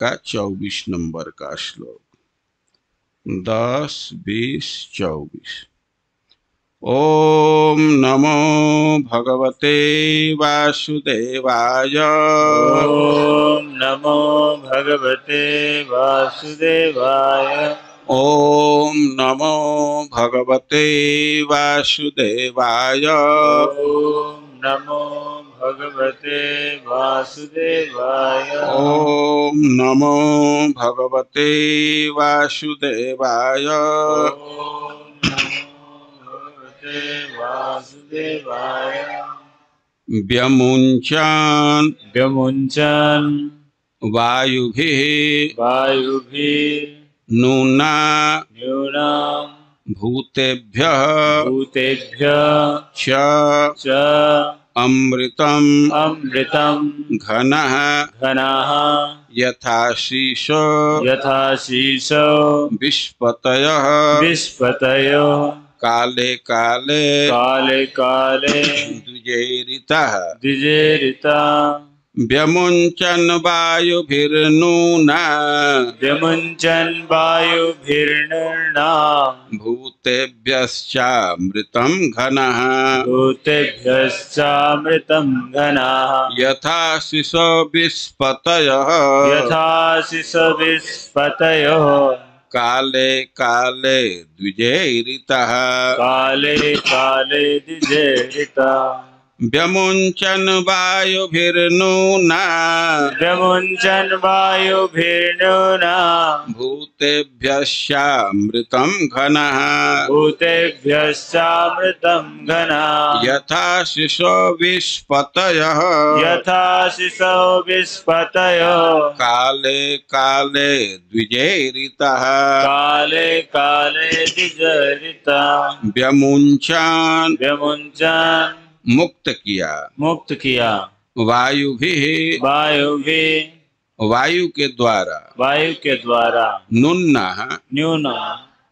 का चौबीस नंबर का श्लोक दस बीस चौबीस ओम नमो भगवते वासुदेवाय ओम नमो भगवते वासुदेवाय ओम नमो भगवते वासुदेवाय ओम नमो भगवते वासुदेवाय ॐ नमो भगवते वासुदेवाय भगवते वासुदेवाय व्यमुञ्चन् व्यमुञ्चन् वायुभिः वायुभिः नूना न्यूना भूतेभ्यः भूतेभ्यः च च अमृतम् अमृतम् घन घन यथाशीषो शीशो यथा शीशो विस्पतयः विस्पतयो काले काले काले काले द्विजेरितः द्विजेरिता व्यमुंचन वायु व्यमुञ्चन् वायुभिर्नूना व्यमुञ्चन् वायुभिर्नूना भूतेभ्यश्चामृतं घनः भूतेभ्यश्चामृतं घनः यथा शिशो विस्पतयः यथा शिशो विस्पतयः काले काले द्विजयितः काले काले द्विजयितः व्यमुंचन वायु वायुभिर्नूना व्यमुंचन वायु वायुभिर्नूना भूतेभ्यश्चामृतम घन भूतेभ्यश्चामृतम घन यथा शिशो विस्पतय यथा शिशो विस्पतय काले काले द्विजैरितः काले काले द्विजैरितः व्यमुंचन व्यमुंचन मुक्त किया मुक्त किया वायु भी वायु भी वायु के द्वारा वायु के द्वारा नुन्ना न्यून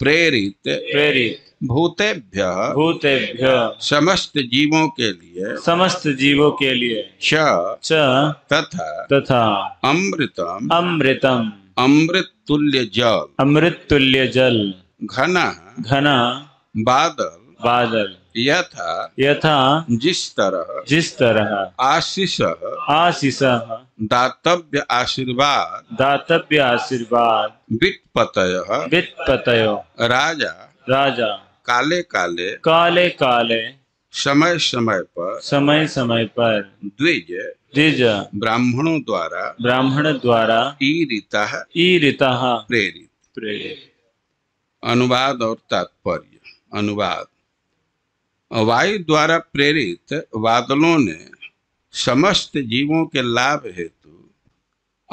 प्रेरित प्रेरित भूतेभ्य भूतेभ्य समस्त जीवों के लिए समस्त जीवों के लिए च तथा तथा अमृतम अमृतम अमृत तुल्य जल अमृत तुल्य जल घना घना बादल बादल यथा यथा जिस तरह जिस तरह आशीष आशीष दातव्य आशीर्वाद दातव्य आशीर्वाद वित्पतय वित्पतय राजा राजा काले काले काले काले समय समय पर समय समय पर द्विज द्विज ब्राह्मणों द्वारा ब्राह्मण द्वारा ई ई रिता प्रेरित प्रेरित अनुवाद और तात्पर्य अनुवाद वायु द्वारा प्रेरित बादलों ने समस्त जीवों के लाभ हेतु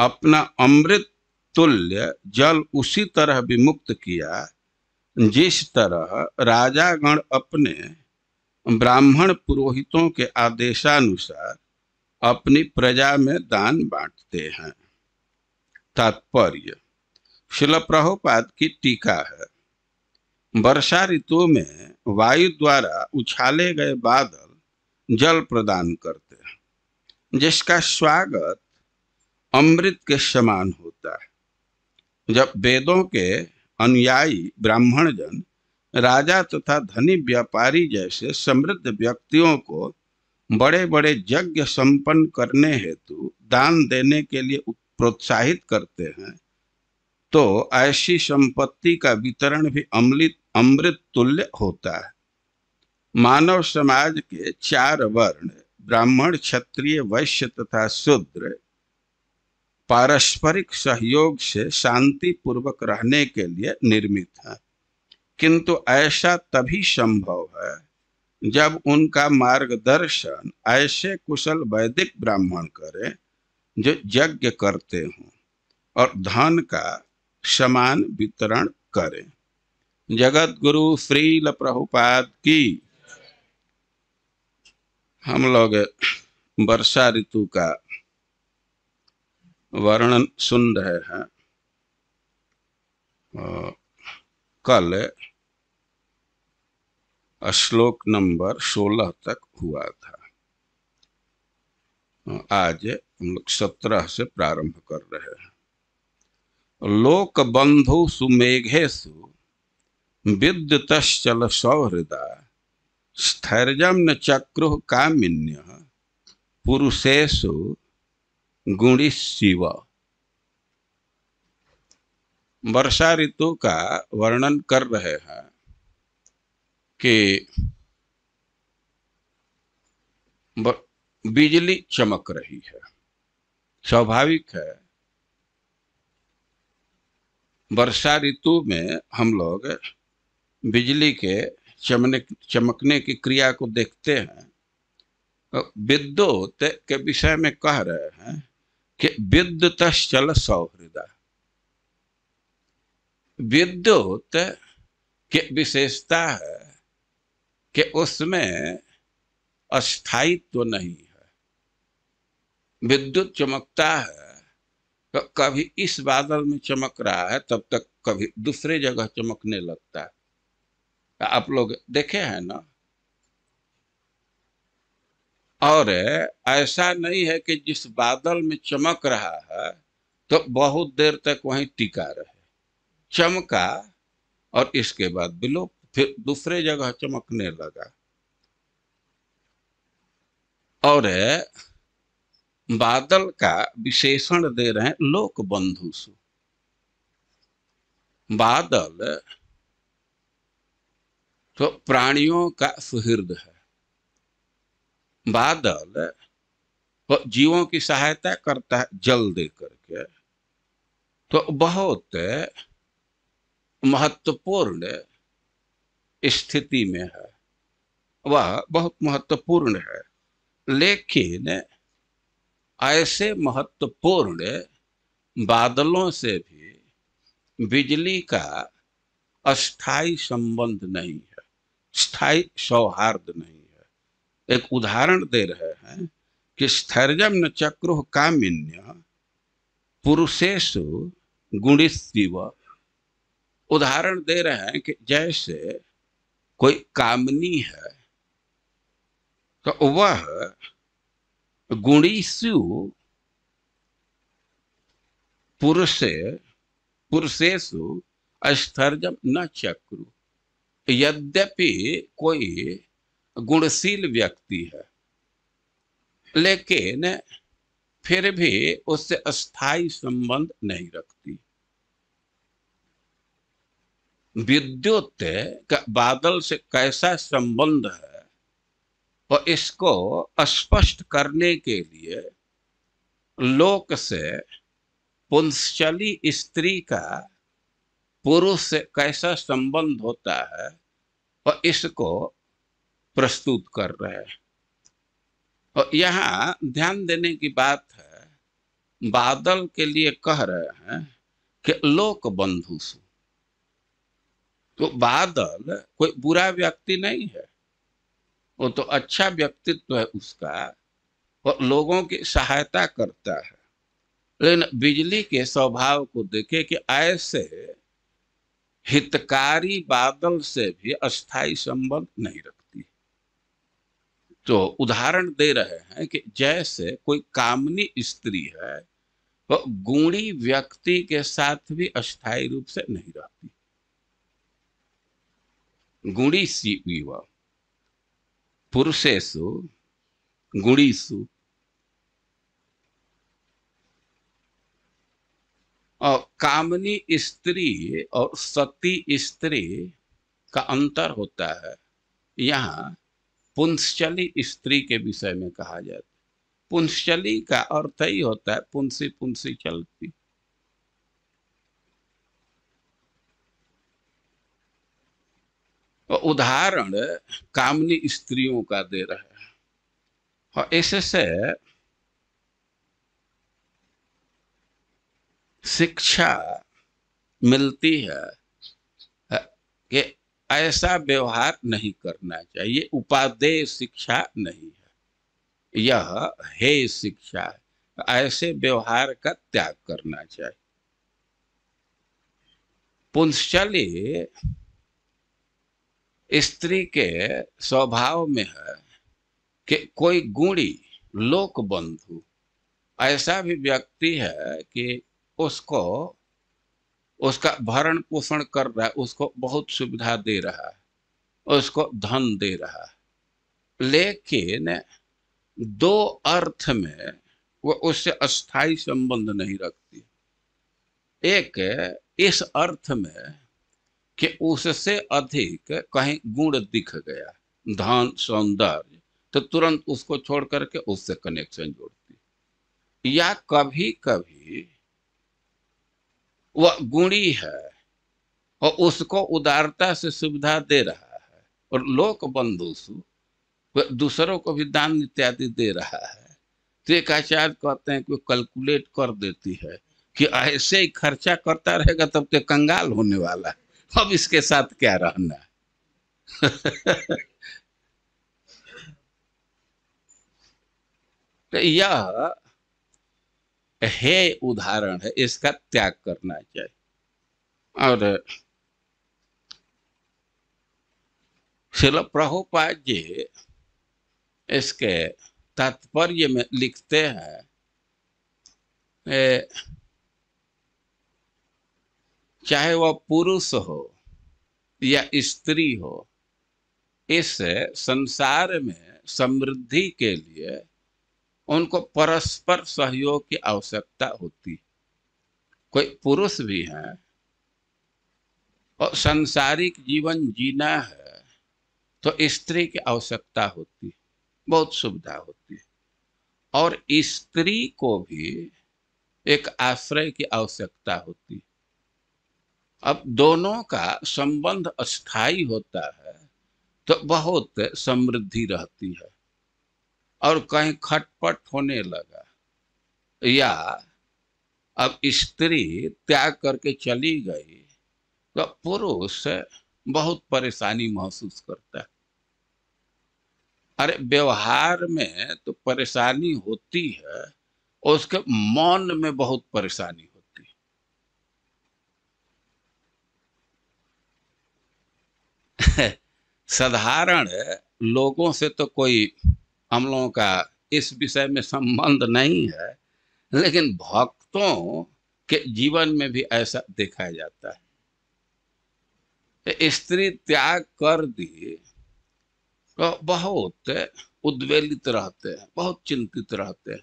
अपना अमृत तुल्य जल उसी तरह विमुक्त किया जिस तरह राजागण अपने ब्राह्मण पुरोहितों के आदेशानुसार अपनी प्रजा में दान बांटते हैं तात्पर्य शिल प्रभुपाद की टीका है वर्षा ऋतु में वायु द्वारा उछाले गए बादल जल प्रदान करते हैं जिसका स्वागत अमृत के समान होता है जब वेदों के अनुयायी ब्राह्मण जन राजा तथा धनी व्यापारी जैसे समृद्ध व्यक्तियों को बड़े बड़े यज्ञ संपन्न करने हेतु दान देने के लिए प्रोत्साहित करते हैं तो ऐसी संपत्ति का वितरण भी अमृत अमृत तुल्य होता है मानव समाज के चार वर्ण ब्राह्मण क्षत्रिय वैश्य तथा शूद्र पारस्परिक सहयोग से शांति पूर्वक रहने के लिए निर्मित है किंतु ऐसा तभी संभव है जब उनका मार्गदर्शन ऐसे कुशल वैदिक ब्राह्मण करें जो यज्ञ करते हों और धन का समान वितरण करें जगत गुरु श्रील प्रभुपाद की हम लोग वर्षा ऋतु का वर्णन सुन रहे हैं कल श्लोक नंबर सोलह तक हुआ था आज हम लोग सत्रह से प्रारंभ कर रहे हैं लोक बंधु सुमेघे सु विद्युतश्चल सौहृदय स्थैर्यम न चक्रु कामिन्य पुरुषेशु गुणी शिव वर्षा ऋतु का वर्णन कर रहे हैं कि बिजली चमक रही है स्वाभाविक है वर्षा ऋतु में हम लोग बिजली के चमने चमकने की क्रिया को देखते हैं विद्युत के विषय में कह रहे हैं कि विद्युत चल सौहृदय विद्युत के विशेषता है कि उसमें अस्थायित्व तो नहीं है विद्युत चमकता है कभी इस बादल में चमक रहा है तब तक कभी दूसरे जगह चमकने लगता है आप लोग देखे हैं ना और ऐसा नहीं है कि जिस बादल में चमक रहा है तो बहुत देर तक वहीं टिका रहे चमका और इसके बाद विलोप फिर दूसरे जगह चमकने लगा और बादल का विशेषण दे रहे हैं लोक बंधु सु बादल तो प्राणियों का सुहृद है बादल जीवों की सहायता करता है जल दे करके तो बहुत महत्वपूर्ण स्थिति में है वह बहुत महत्वपूर्ण है लेकिन ऐसे महत्वपूर्ण बादलों से भी बिजली का अस्थाई संबंध नहीं है स्थायी सौहार्द नहीं है एक उदाहरण दे रहे हैं कि स्थैर्यम न चक्रु कामिन्य पुरुषेशु गुणिस्व उदाहरण दे रहे हैं कि जैसे कोई कामनी है तो वह गुणिसु पुरुषे पुरुषेशु स्थर्जम न चक्रु यद्यपि कोई गुणशील व्यक्ति है लेकिन फिर भी उससे अस्थाई संबंध नहीं रखती विद्युत का बादल से कैसा संबंध है और इसको स्पष्ट करने के लिए लोक से पुंशली स्त्री का पुरुष से कैसा संबंध होता है और इसको प्रस्तुत कर रहे हैं और यहाँ ध्यान देने की बात है बादल के लिए कह रहे हैं कि लोक बंधु सु तो बादल कोई बुरा व्यक्ति नहीं है वो तो अच्छा व्यक्तित्व है उसका और लोगों की सहायता करता है लेकिन बिजली के स्वभाव को देखे कि ऐसे हितकारी बादल से भी अस्थाई संबंध नहीं रखती तो उदाहरण दे रहे हैं कि जैसे कोई कामनी स्त्री है वह गुणी व्यक्ति के साथ भी अस्थायी रूप से नहीं रहती गुणी सी पुरुषेश पुरुषेशु गुणीसु और कामनी स्त्री और सती स्त्री का अंतर होता है यहाँ पुंसचली स्त्री के विषय में कहा जाता है पुंसचली का अर्थ ही होता है पुंसी पुंसी चलती उदाहरण कामनी स्त्रियों का दे रहा है और इससे शिक्षा मिलती है कि ऐसा व्यवहार नहीं करना चाहिए उपादेय शिक्षा नहीं है यह हे शिक्षा ऐसे व्यवहार का त्याग करना चाहिए पुंशली स्त्री के स्वभाव में है कि कोई गुणी लोक बंधु ऐसा भी व्यक्ति है कि उसको उसका भरण पोषण कर रहा है उसको बहुत सुविधा दे रहा है उसको धन दे रहा है लेकिन दो अर्थ में वो उससे अस्थाई संबंध नहीं रखती एक इस अर्थ में कि उससे अधिक कहीं गुण दिख गया धन सौंदर्य तो तुरंत उसको छोड़ करके उससे कनेक्शन जोड़ती या कभी कभी वह गुणी है और उसको उदारता से सुविधा दे रहा है और लोक बंधुसु दूसरों को भी दान इत्यादि दे रहा है तो एक आचार्य कहते हैं कि कैलकुलेट कर देती है कि ऐसे ही खर्चा करता रहेगा तब तो कंगाल होने वाला अब इसके साथ क्या रहना तो यह है उदाहरण है इसका त्याग करना चाहिए और शिल प्रभुपाद जी इसके तात्पर्य में लिखते हैं ए, चाहे वह पुरुष हो या स्त्री हो इस संसार में समृद्धि के लिए उनको परस्पर सहयोग की आवश्यकता होती कोई पुरुष भी है और संसारिक जीवन जीना है तो स्त्री की आवश्यकता होती है बहुत सुविधा होती है और स्त्री को भी एक आश्रय की आवश्यकता होती है अब दोनों का संबंध अस्थाई होता है तो बहुत समृद्धि रहती है और कहीं खटपट होने लगा या अब स्त्री त्याग करके चली गई तो पुरुष बहुत परेशानी महसूस करता है अरे व्यवहार में तो परेशानी होती है और उसके मन में बहुत परेशानी होती है साधारण लोगों से तो कोई हम लोगों का इस विषय में संबंध नहीं है लेकिन भक्तों के जीवन में भी ऐसा देखा जाता है स्त्री त्याग कर दिए तो बहुत उद्वेलित रहते हैं बहुत चिंतित रहते हैं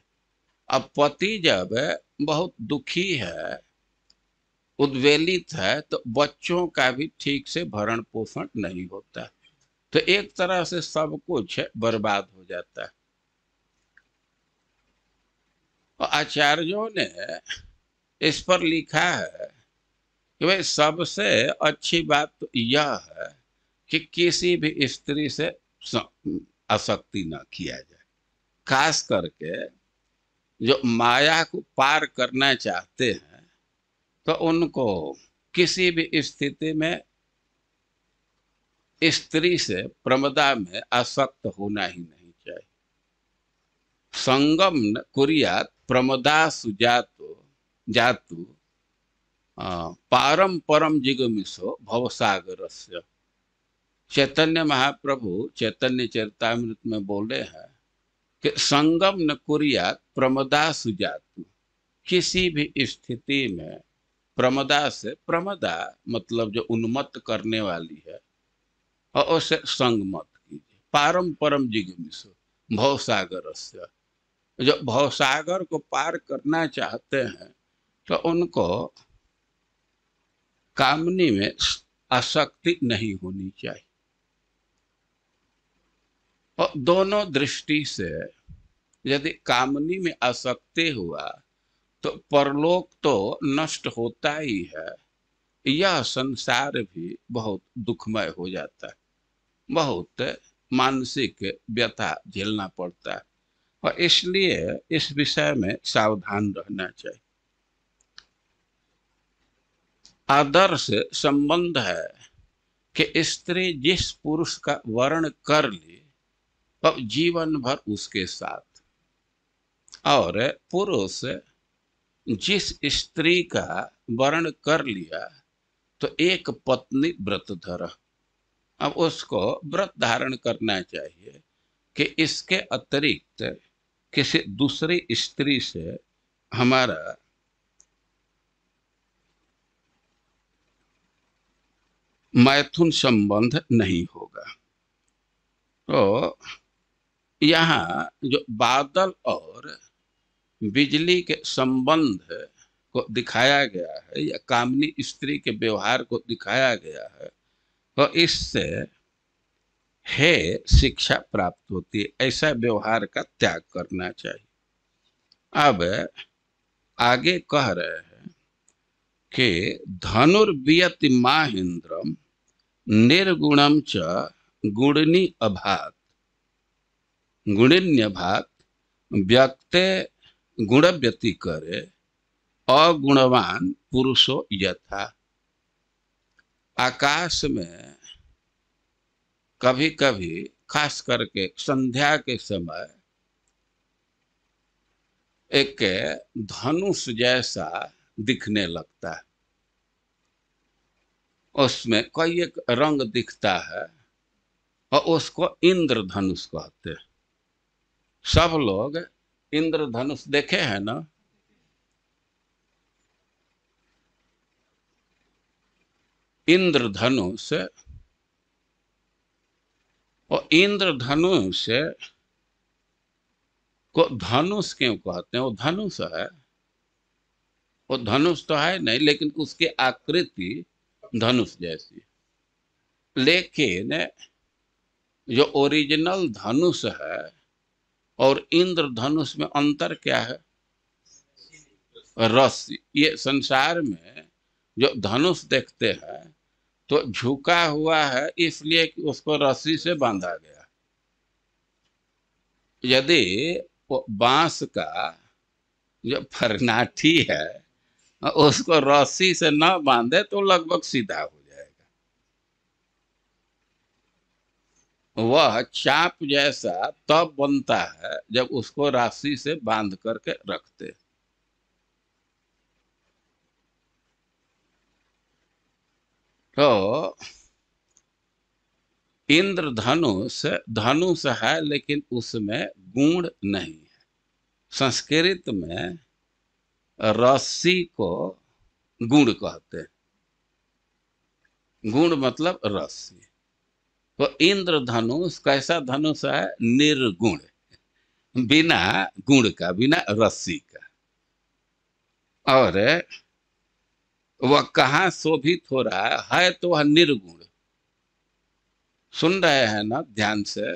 अब पति जब बहुत दुखी है उद्वेलित है तो बच्चों का भी ठीक से भरण पोषण नहीं होता तो एक तरह से सब कुछ बर्बाद हो जाता है तो आचार्यों ने इस पर लिखा है कि भाई सबसे अच्छी बात तो यह है कि किसी भी स्त्री से आसक्ति न किया जाए खास करके जो माया को पार करना चाहते हैं तो उनको किसी भी स्थिति में स्त्री से प्रमदा में आसक्त होना ही नहीं संगम न प्रमदा प्रमदासु जातु पारम परम जिगमिशो भवसागर से चैतन्य महाप्रभु चैतन्य चरितामृत में बोले हैं कि संगम न कुरिया प्रमदा सुजातु किसी भी स्थिति में प्रमदा से प्रमदा मतलब जो उन्मत्त करने वाली है और उसे संगमत कीजिए पारम परम जिगमिशो भवसागर से जो भवसागर को पार करना चाहते हैं तो उनको कामनी में आसक्ति नहीं होनी चाहिए और दोनों दृष्टि से यदि कामनी में आसक्ति हुआ तो परलोक तो नष्ट होता ही है यह संसार भी बहुत दुखमय हो जाता है बहुत मानसिक व्यथा झेलना पड़ता है और इसलिए इस विषय में सावधान रहना चाहिए आदर्श संबंध है कि स्त्री जिस पुरुष का वर्ण कर ले और जीवन भर उसके साथ और पुरुष जिस स्त्री का वर्ण कर लिया तो एक पत्नी व्रत धर अब उसको व्रत धारण करना चाहिए कि इसके अतिरिक्त किसी दूसरी स्त्री से हमारा मैथुन संबंध नहीं होगा तो यहाँ जो बादल और बिजली के संबंध को दिखाया गया है या कामनी स्त्री के व्यवहार को दिखाया गया है तो इससे है शिक्षा प्राप्त होती है ऐसा व्यवहार का त्याग करना चाहिए अब आगे कह रहे हैं कि धनुर्वियति माहिंद्रम निर्गुणम च गुणनी अभात गुणिन्यभात व्यक्ते गुण व्यति करे अगुणवान पुरुषो यथा आकाश में कभी कभी खास करके संध्या के समय एक धनुष जैसा दिखने लगता है उसमें कई एक रंग दिखता है और उसको इंद्रधनुष कहते हैं सब लोग इंद्रधनुष देखे हैं ना इंद्रधनुष और इंद्रधनुष को धनुष क्यों कहते हैं वो धनुष है वो धनुष तो है नहीं लेकिन उसकी आकृति धनुष जैसी लेकिन जो ओरिजिनल धनुष है और इंद्रधनुष में अंतर क्या है रस ये संसार में जो धनुष देखते हैं तो झुका हुआ है इसलिए कि उसको रस्सी से बांधा गया यदि बांस का जो फरनाठी है उसको रस्सी से न बांधे तो लगभग सीधा हो जाएगा वह चाप जैसा तब बनता है जब उसको रस्सी से बांध करके रखते हैं तो इंद्र धनुष धनुष है लेकिन उसमें गुण नहीं है संस्कृत में रस्सी को गुण कहते हैं गुण मतलब रस्सी तो इंद्रधनुष कैसा धनुष है निर्गुण बिना गुण का बिना रस्सी का और वह कहा शोभित हो रहा है है तो वह निर्गुण सुन रहे हैं ना ध्यान से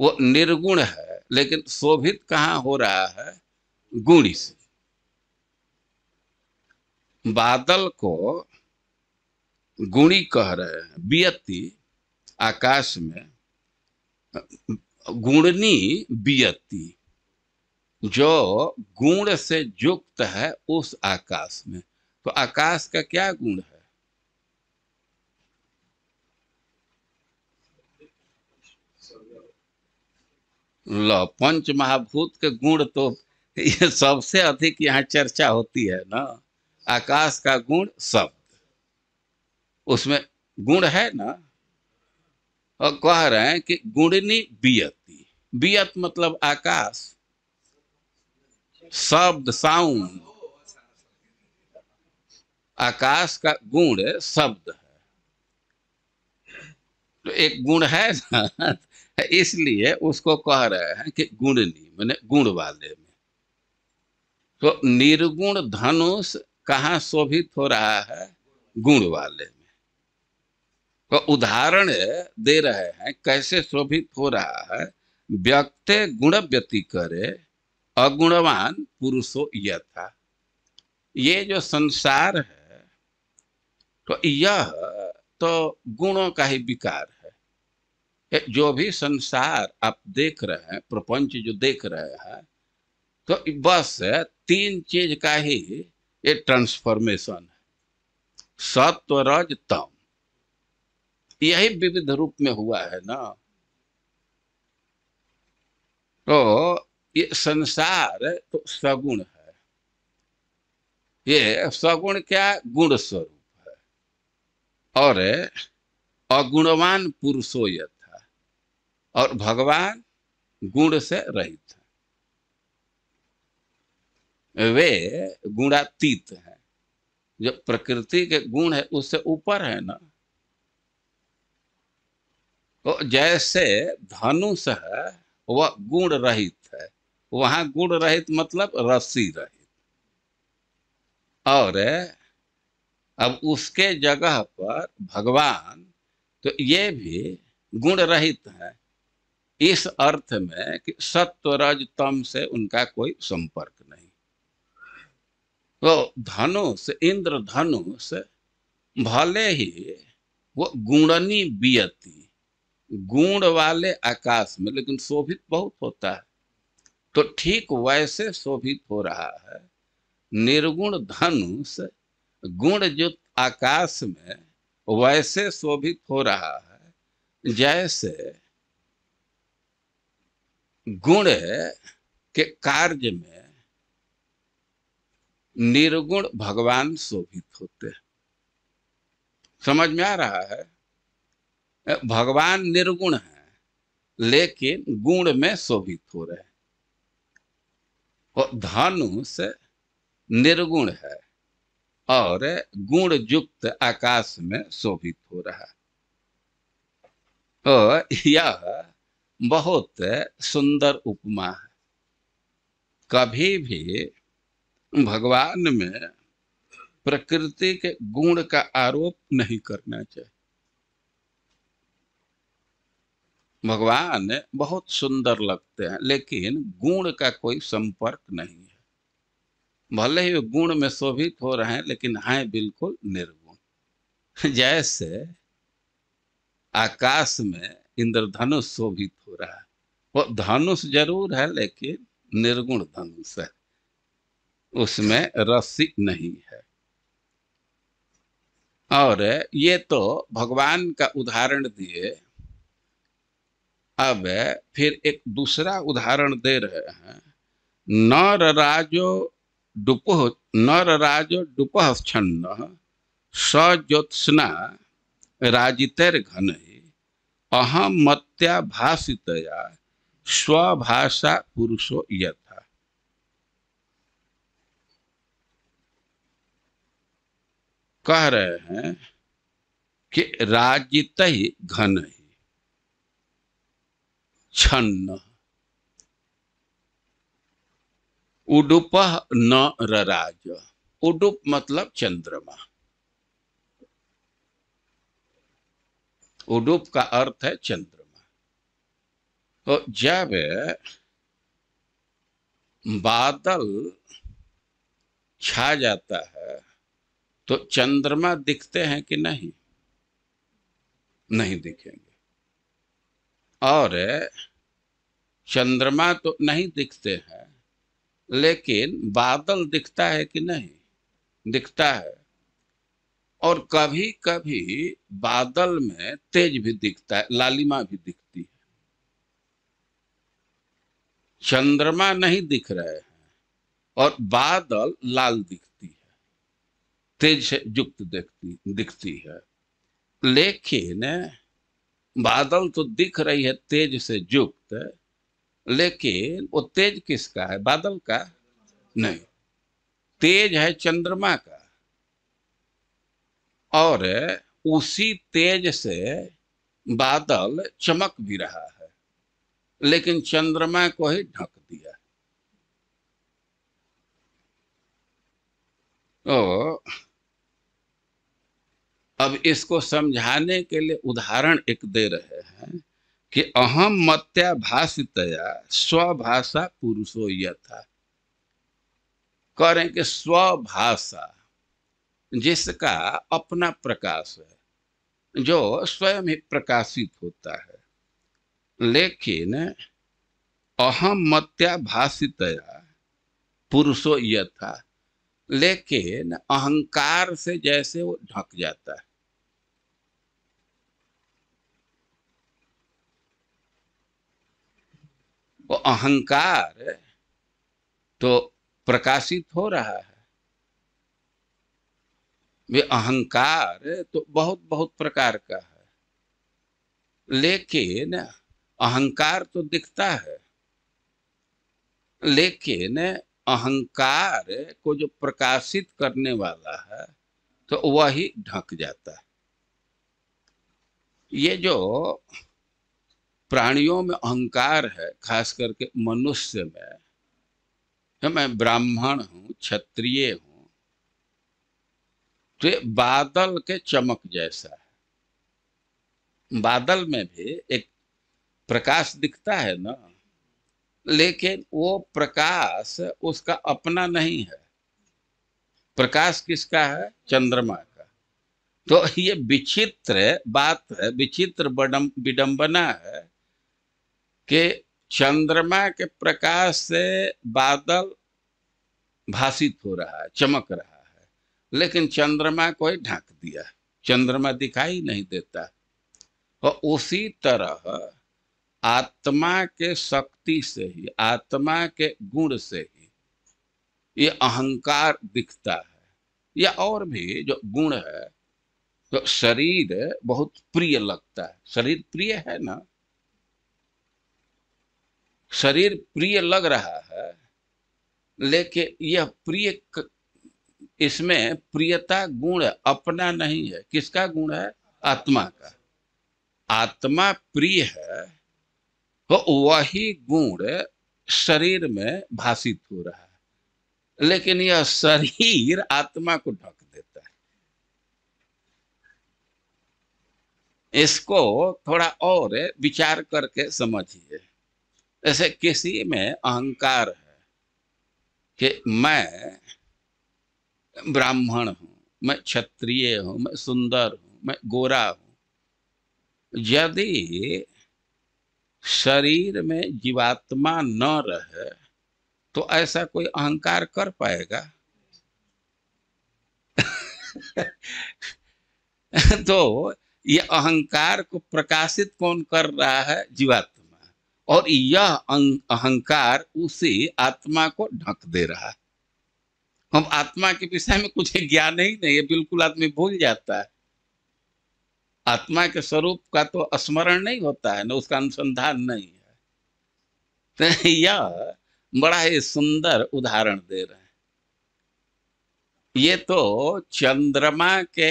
वो निर्गुण है लेकिन शोभित कहाँ हो रहा है गुणी से बादल को गुणी कह रहे हैं बियती आकाश में गुणनी बियती जो गुण से युक्त है उस आकाश में तो आकाश का क्या गुण है लो पंच महाभूत के गुण तो ये सबसे अधिक यहाँ चर्चा होती है ना आकाश का गुण शब्द उसमें गुण है ना और कह रहे हैं कि गुणनी बियति बियत मतलब आकाश शब्द साउंड आकाश का गुण शब्द है तो एक गुण है ना इसलिए उसको कह रहे हैं कि गुणनी मैंने गुण वाले में तो निर्गुण धनुष कहाँ शोभित हो रहा है गुण वाले में तो उदाहरण दे रहे हैं कैसे शोभित हो रहा है व्यक्त गुण व्यति करे अगुणवान पुरुषो यथा ये जो संसार है तो यह तो गुणों का ही विकार है जो भी संसार आप देख रहे हैं प्रपंच जो देख रहे हैं तो बस तीन चीज का ही ये ट्रांसफॉर्मेशन है सत्व रज तम यही विविध रूप में हुआ है ना तो ये संसार तो सगुण है ये सगुण क्या गुण स्वरूप और अगुणवान पुरुषो यथा और भगवान गुण से रहित है वे गुणातीत हैं जो प्रकृति के गुण है उससे ऊपर है ना तो जैसे धनुष है वह गुण रहित है वहां गुण रहित मतलब रसी रहित और अब उसके जगह पर भगवान तो ये भी गुण रहित है इस अर्थ में कि सत्व रज तम से उनका कोई संपर्क नहीं तो धनुष इंद्र धनुष भले ही वो गुणनी बियती गुण वाले आकाश में लेकिन शोभित बहुत होता है तो ठीक वैसे शोभित हो रहा है निर्गुण धनुष गुण जो आकाश में वैसे शोभित हो रहा है जैसे गुण के कार्य में निर्गुण भगवान शोभित होते समझ में आ रहा है भगवान निर्गुण है लेकिन गुण में शोभित हो रहे हैं और धनुष निर्गुण है और गुण युक्त आकाश में शोभित हो रहा और यह बहुत सुंदर उपमा है कभी भी भगवान में प्रकृति के गुण का आरोप नहीं करना चाहिए भगवान बहुत सुंदर लगते हैं लेकिन गुण का कोई संपर्क नहीं भले ही गुण में शोभित हो रहे हैं लेकिन हैं बिल्कुल निर्गुण जैसे आकाश में इंद्रधनुष शोभित हो रहा है वो धनुष जरूर है लेकिन निर्गुण धनुष है उसमें रसी नहीं है और ये तो भगवान का उदाहरण दिए अब फिर एक दूसरा उदाहरण दे रहे हैं नर राजो डुपो नरराज डुपह छन्न सज्योत्सना राजितर घन अहम मत्या भाषितया स्वभाषा पुरुषो यथा कह रहे हैं कि राजित ही घन ही छन्न उडुप न रराज उडुप मतलब चंद्रमा उडुप का अर्थ है चंद्रमा तो जब बादल छा जाता है तो चंद्रमा दिखते हैं कि नहीं नहीं दिखेंगे और चंद्रमा तो नहीं दिखते हैं लेकिन बादल दिखता है कि नहीं दिखता है और कभी कभी बादल में तेज भी दिखता है लालिमा भी दिखती है चंद्रमा नहीं दिख रहे हैं और बादल लाल दिखती है तेज से युक्त दिखती दिखती है लेकिन बादल तो दिख रही है तेज से युक्त लेकिन वो तेज किसका है बादल का नहीं तेज है चंद्रमा का और उसी तेज से बादल चमक भी रहा है लेकिन चंद्रमा को ही ढक दिया ओ, तो अब इसको समझाने के लिए उदाहरण एक दे रहे हैं कि अहम मत्या भाषितया स्वभाषा पुरुषो यथा करें कि स्वभाषा जिसका अपना प्रकाश है जो स्वयं ही प्रकाशित होता है लेकिन अहम मत्या भाषितया पुरुषो यथा लेकिन अहंकार से जैसे वो ढक जाता है वो अहंकार तो प्रकाशित हो रहा है वे अहंकार तो बहुत बहुत प्रकार का है लेकिन अहंकार तो दिखता है लेकिन अहंकार को जो प्रकाशित करने वाला है तो वही ढक जाता है ये जो प्राणियों में अहंकार है खास करके मनुष्य में तो मैं ब्राह्मण हूं क्षत्रिय हूं तो बादल के चमक जैसा है बादल में भी एक प्रकाश दिखता है ना लेकिन वो प्रकाश उसका अपना नहीं है प्रकाश किसका है चंद्रमा का तो ये विचित्र बात है विचित्र विडंबना है कि चंद्रमा के प्रकाश से बादल भाषित हो रहा है चमक रहा है लेकिन चंद्रमा को ही ढांक दिया चंद्रमा दिखाई नहीं देता और उसी तरह आत्मा के शक्ति से ही आत्मा के गुण से ही ये अहंकार दिखता है या और भी जो गुण है तो शरीर बहुत प्रिय लगता है शरीर प्रिय है ना शरीर प्रिय लग रहा है लेकिन यह प्रिय इसमें प्रियता गुण अपना नहीं है किसका गुण है आत्मा का आत्मा प्रिय है तो वही गुण शरीर में भाषित हो रहा है लेकिन यह शरीर आत्मा को ढक देता है इसको थोड़ा और विचार करके समझिए ऐसे किसी में अहंकार है कि मैं ब्राह्मण हूं मैं क्षत्रिय हूं मैं सुंदर हूं मैं गोरा हूं यदि शरीर में जीवात्मा न रहे तो ऐसा कोई अहंकार कर पाएगा तो ये अहंकार को प्रकाशित कौन कर रहा है जीवात्मा और यह अं-, अहंकार उसे आत्मा को ढक दे रहा है हम आत्मा के विषय में कुछ ज्ञान ही नहीं है बिल्कुल आदमी भूल जाता है आत्मा के स्वरूप का तो स्मरण नहीं होता है ना उसका अनुसंधान नहीं है तो यह बड़ा ही सुंदर उदाहरण दे रहे हैं ये तो चंद्रमा के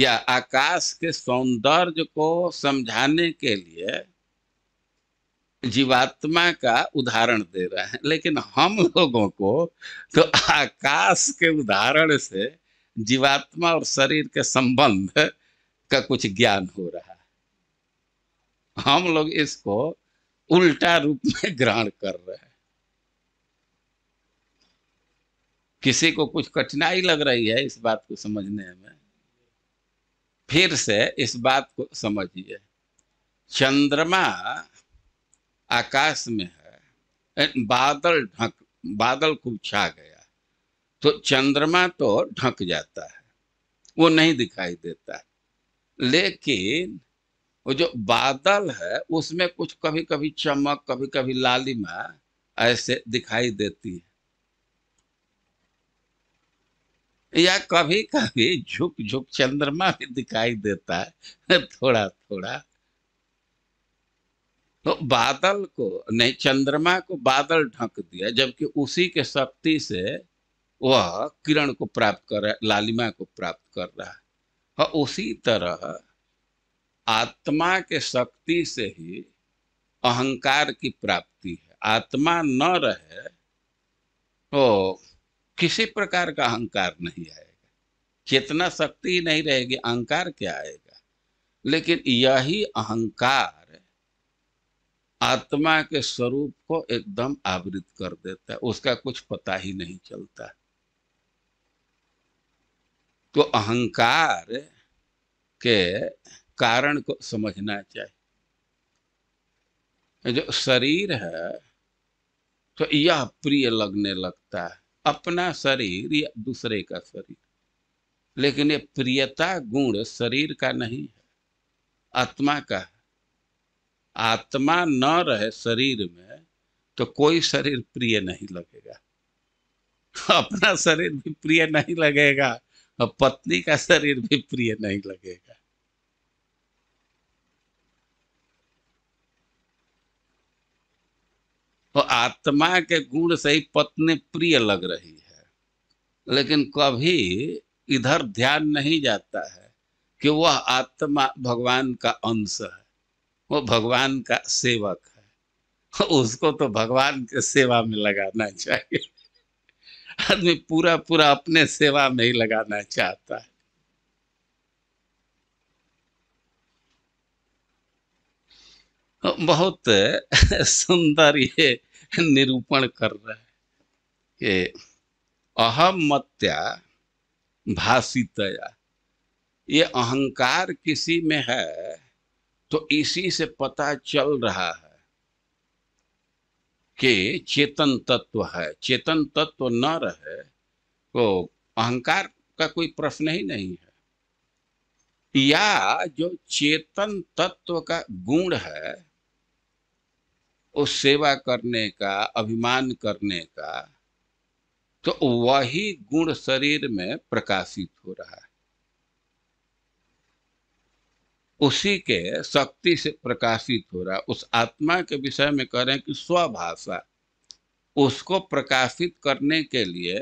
या आकाश के सौंदर्य को समझाने के लिए जीवात्मा का उदाहरण दे रहे हैं लेकिन हम लोगों को तो आकाश के उदाहरण से जीवात्मा और शरीर के संबंध का कुछ ज्ञान हो रहा है हम लोग इसको उल्टा रूप में ग्रहण कर रहे हैं किसी को कुछ कठिनाई लग रही है इस बात को समझने में फिर से इस बात को समझिए चंद्रमा आकाश में है बादल ढक बादल खूब छा गया तो चंद्रमा तो ढक जाता है वो नहीं दिखाई देता है लेकिन वो जो बादल है उसमें कुछ कभी कभी चमक कभी कभी लालिमा ऐसे दिखाई देती है या कभी कभी झुक झुक चंद्रमा भी दिखाई देता है थोड़ा थोड़ा तो बादल को नहीं चंद्रमा को बादल ढक दिया जबकि उसी के शक्ति से वह किरण को प्राप्त कर रहा है लालिमा को प्राप्त कर रहा है और हाँ, उसी तरह आत्मा के शक्ति से ही अहंकार की प्राप्ति है आत्मा न रहे तो किसी प्रकार का अहंकार नहीं आएगा चेतना शक्ति ही नहीं रहेगी अहंकार क्या आएगा लेकिन यही अहंकार आत्मा के स्वरूप को एकदम आवृत कर देता है उसका कुछ पता ही नहीं चलता तो अहंकार के कारण को समझना चाहिए जो शरीर है तो यह प्रिय लगने लगता है अपना शरीर या दूसरे का शरीर लेकिन ये प्रियता गुण शरीर का नहीं है आत्मा का है आत्मा न रहे शरीर में तो कोई शरीर प्रिय नहीं लगेगा अपना शरीर भी प्रिय नहीं लगेगा और पत्नी का शरीर भी प्रिय नहीं लगेगा तो आत्मा के गुण से ही पत्नी प्रिय लग रही है लेकिन कभी इधर ध्यान नहीं जाता है कि वह आत्मा भगवान का अंश है वो भगवान का सेवक है उसको तो भगवान के सेवा में लगाना चाहिए आदमी पूरा पूरा अपने सेवा में ही लगाना चाहता है बहुत सुंदर ये निरूपण कर रहे है कि अहम मत्या भाषितया ये अहंकार किसी में है तो इसी से पता चल रहा है कि चेतन तत्व है चेतन तत्व न रहे तो अहंकार का कोई प्रश्न ही नहीं है या जो चेतन तत्व का गुण है उस सेवा करने का अभिमान करने का तो वही गुण शरीर में प्रकाशित हो रहा है उसी के शक्ति से प्रकाशित हो रहा उस आत्मा के विषय में कह रहे हैं कि स्वभाषा उसको प्रकाशित करने के लिए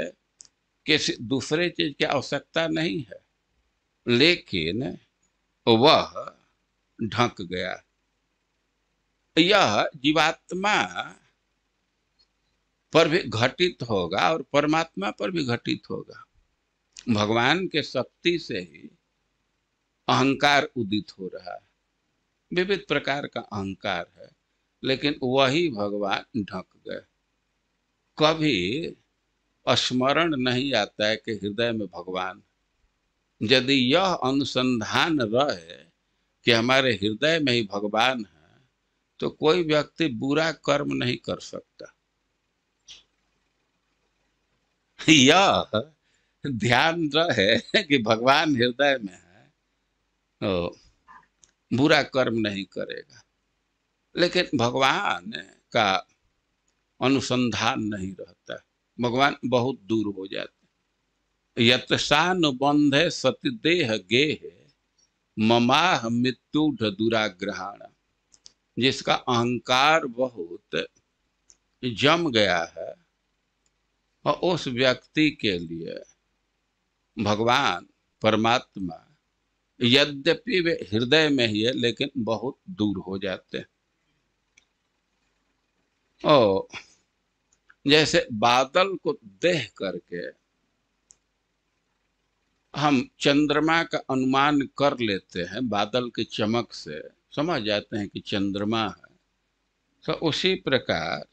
किसी दूसरे चीज की आवश्यकता नहीं है लेकिन वह ढक गया यह जीवात्मा पर भी घटित होगा और परमात्मा पर भी घटित होगा भगवान के शक्ति से ही अहंकार उदित हो रहा है विविध प्रकार का अहंकार है लेकिन वही भगवान ढक गए कभी स्मरण नहीं आता है कि हृदय में भगवान यदि यह अनुसंधान रहे कि हमारे हृदय में ही भगवान है तो कोई व्यक्ति बुरा कर्म नहीं कर सकता यह ध्यान रहे कि भगवान हृदय में है बुरा कर्म नहीं करेगा लेकिन भगवान का अनुसंधान नहीं रहता भगवान बहुत दूर हो जाते यतशान है सतदेह गेह ममाह मृत्यु दुराग्रहण जिसका अहंकार बहुत जम गया है और उस व्यक्ति के लिए भगवान परमात्मा यद्यपि वे हृदय में ही है लेकिन बहुत दूर हो जाते हैं और जैसे बादल को देह करके हम चंद्रमा का अनुमान कर लेते हैं बादल की चमक से समझ जाते हैं कि चंद्रमा है तो उसी प्रकार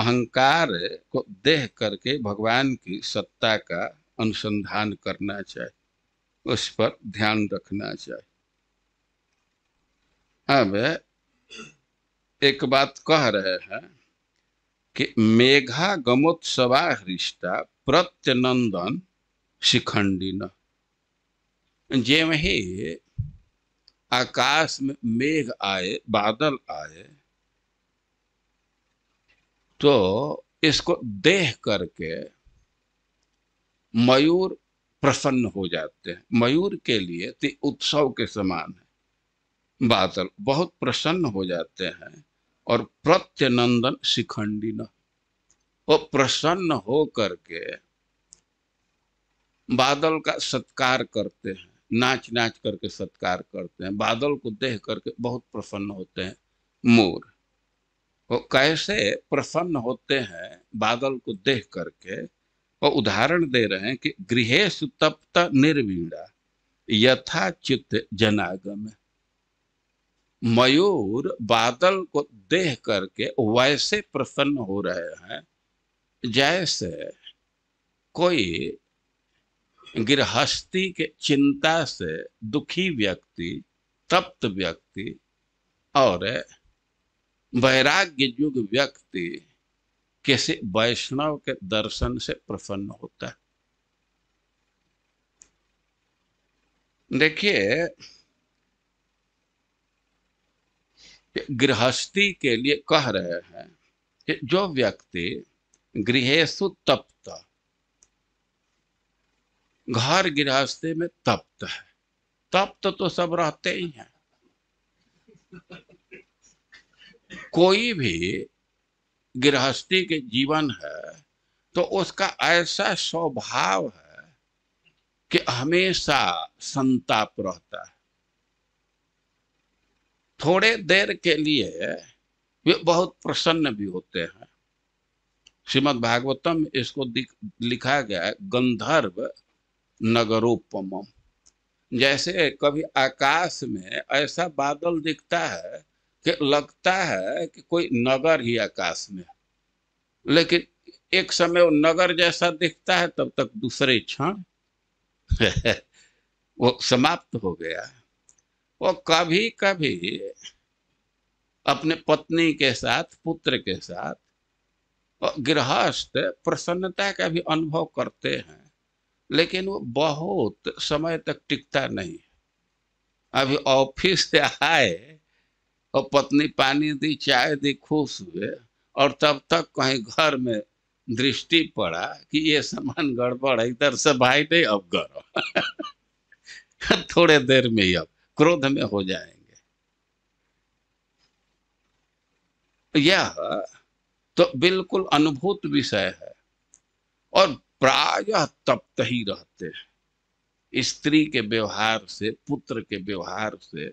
अहंकार को देह करके भगवान की सत्ता का अनुसंधान करना चाहिए उस पर ध्यान रखना चाहिए अब एक बात कह रहे हैं कि मेघा गमोत्सवा रिश्ता प्रत्यनंदन शिखंडी जेम ही आकाश में मेघ आए बादल आए तो इसको देख करके मयूर प्रसन्न हो जाते हैं मयूर के लिए ते उत्सव के समान है बादल बहुत प्रसन्न हो जाते हैं और प्रत्यनंदन शिखंडी न वो प्रसन्न हो करके बादल का सत्कार करते हैं नाच नाच करके सत्कार करते हैं बादल को देख करके बहुत प्रसन्न होते हैं मोर वो कैसे प्रसन्न होते हैं बादल को देख करके और उदाहरण दे रहे हैं कि गृह सुतप्त निर्वीणा यथा चित्त जनागम मयूर बादल को देह करके वैसे प्रसन्न हो रहे हैं जैसे कोई गृहस्थी के चिंता से दुखी व्यक्ति तप्त व्यक्ति और वैराग्य युग व्यक्ति किसी वैष्णव के दर्शन से प्रसन्न होता है देखिए गृहस्थी के लिए कह रहे हैं कि जो व्यक्ति गृहेशु तप्त घर गृहस्थी में तप्त है तप्त तो सब रहते ही हैं कोई भी गृहस्थी के जीवन है तो उसका ऐसा स्वभाव है कि हमेशा संताप रहता है थोड़े देर के लिए वे बहुत प्रसन्न भी होते हैं श्रीमद भागवतम इसको लिखा गया है गंधर्व नगरोपम जैसे कभी आकाश में ऐसा बादल दिखता है कि लगता है कि कोई नगर ही आकाश में लेकिन एक समय वो नगर जैसा दिखता है तब तक दूसरे क्षण वो समाप्त हो गया है वो कभी कभी अपने पत्नी के साथ पुत्र के साथ गृहस्थ प्रसन्नता का भी अनुभव करते हैं लेकिन वो बहुत समय तक टिकता नहीं अभी ऑफिस से आए और पत्नी पानी दी चाय दी खुश हुए और तब तक कहीं घर में दृष्टि पड़ा कि ये सामान गड़बड़ है इधर से भाई नहीं अब करो थोड़े देर में ही अब क्रोध में हो जाएंगे यह तो बिल्कुल अनुभूत विषय है और प्रायः तप्त ही रहते हैं स्त्री के व्यवहार से पुत्र के व्यवहार से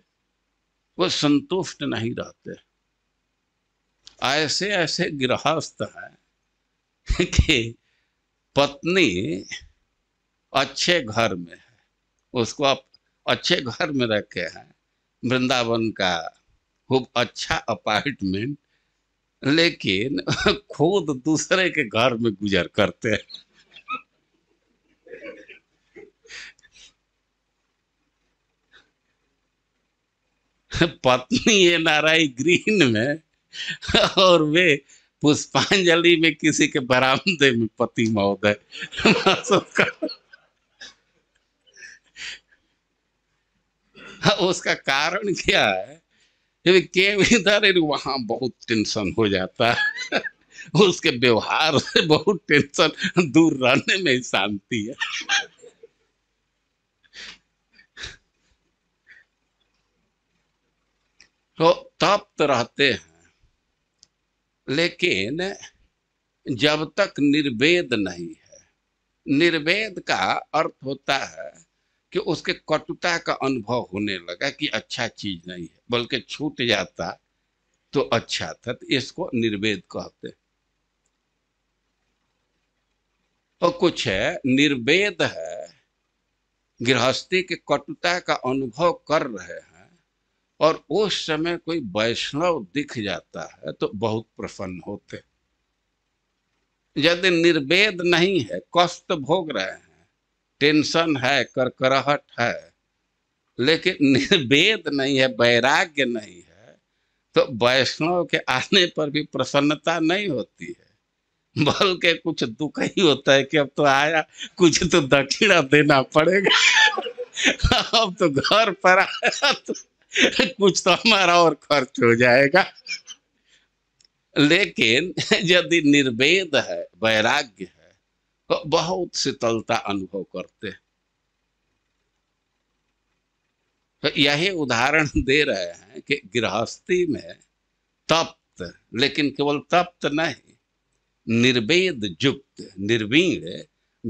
वो संतुष्ट नहीं रहते ऐसे ऐसे गृहस्थ हैं कि पत्नी अच्छे घर में है उसको आप अच्छे घर में रखे हैं वृंदावन का खूब अच्छा अपार्टमेंट लेकिन खुद दूसरे के घर में गुजर करते हैं पत्नी है नारायण ग्रीन में और वे पुष्पांजलि में किसी के बरामदे में पति महोदय उसका कारण क्या है इधर वहां बहुत टेंशन हो जाता है उसके व्यवहार से बहुत टेंशन दूर रहने में शांति है तो तप्त रहते हैं लेकिन जब तक निर्वेद नहीं है निर्वेद का अर्थ होता है कि उसके कटुता का अनुभव होने लगा कि अच्छा चीज नहीं है बल्कि छूट जाता तो अच्छा था तो इसको निर्वेद कहते हैं और तो कुछ है निर्वेद है गृहस्थी के कटुता का अनुभव कर रहे हैं और उस समय कोई वैष्णव दिख जाता है तो बहुत प्रसन्न होते यदि निर्वेद नहीं है कष्ट भोग रहे हैं टेंशन है करकराहट है लेकिन निर्वेद नहीं है वैराग्य नहीं है तो वैष्णव के आने पर भी प्रसन्नता नहीं होती है बल्कि कुछ दुख ही होता है कि अब तो आया कुछ तो दक्षिणा देना पड़ेगा अब तो घर पर आया तो कुछ तो हमारा और खर्च हो जाएगा लेकिन यदि निर्वेद है वैराग्य है तो बहुत शीतलता अनुभव करते हैं तो यही उदाहरण दे रहे हैं कि गृहस्थी में तप्त लेकिन केवल तप्त नहीं निर्वेद युक्त निर्वीण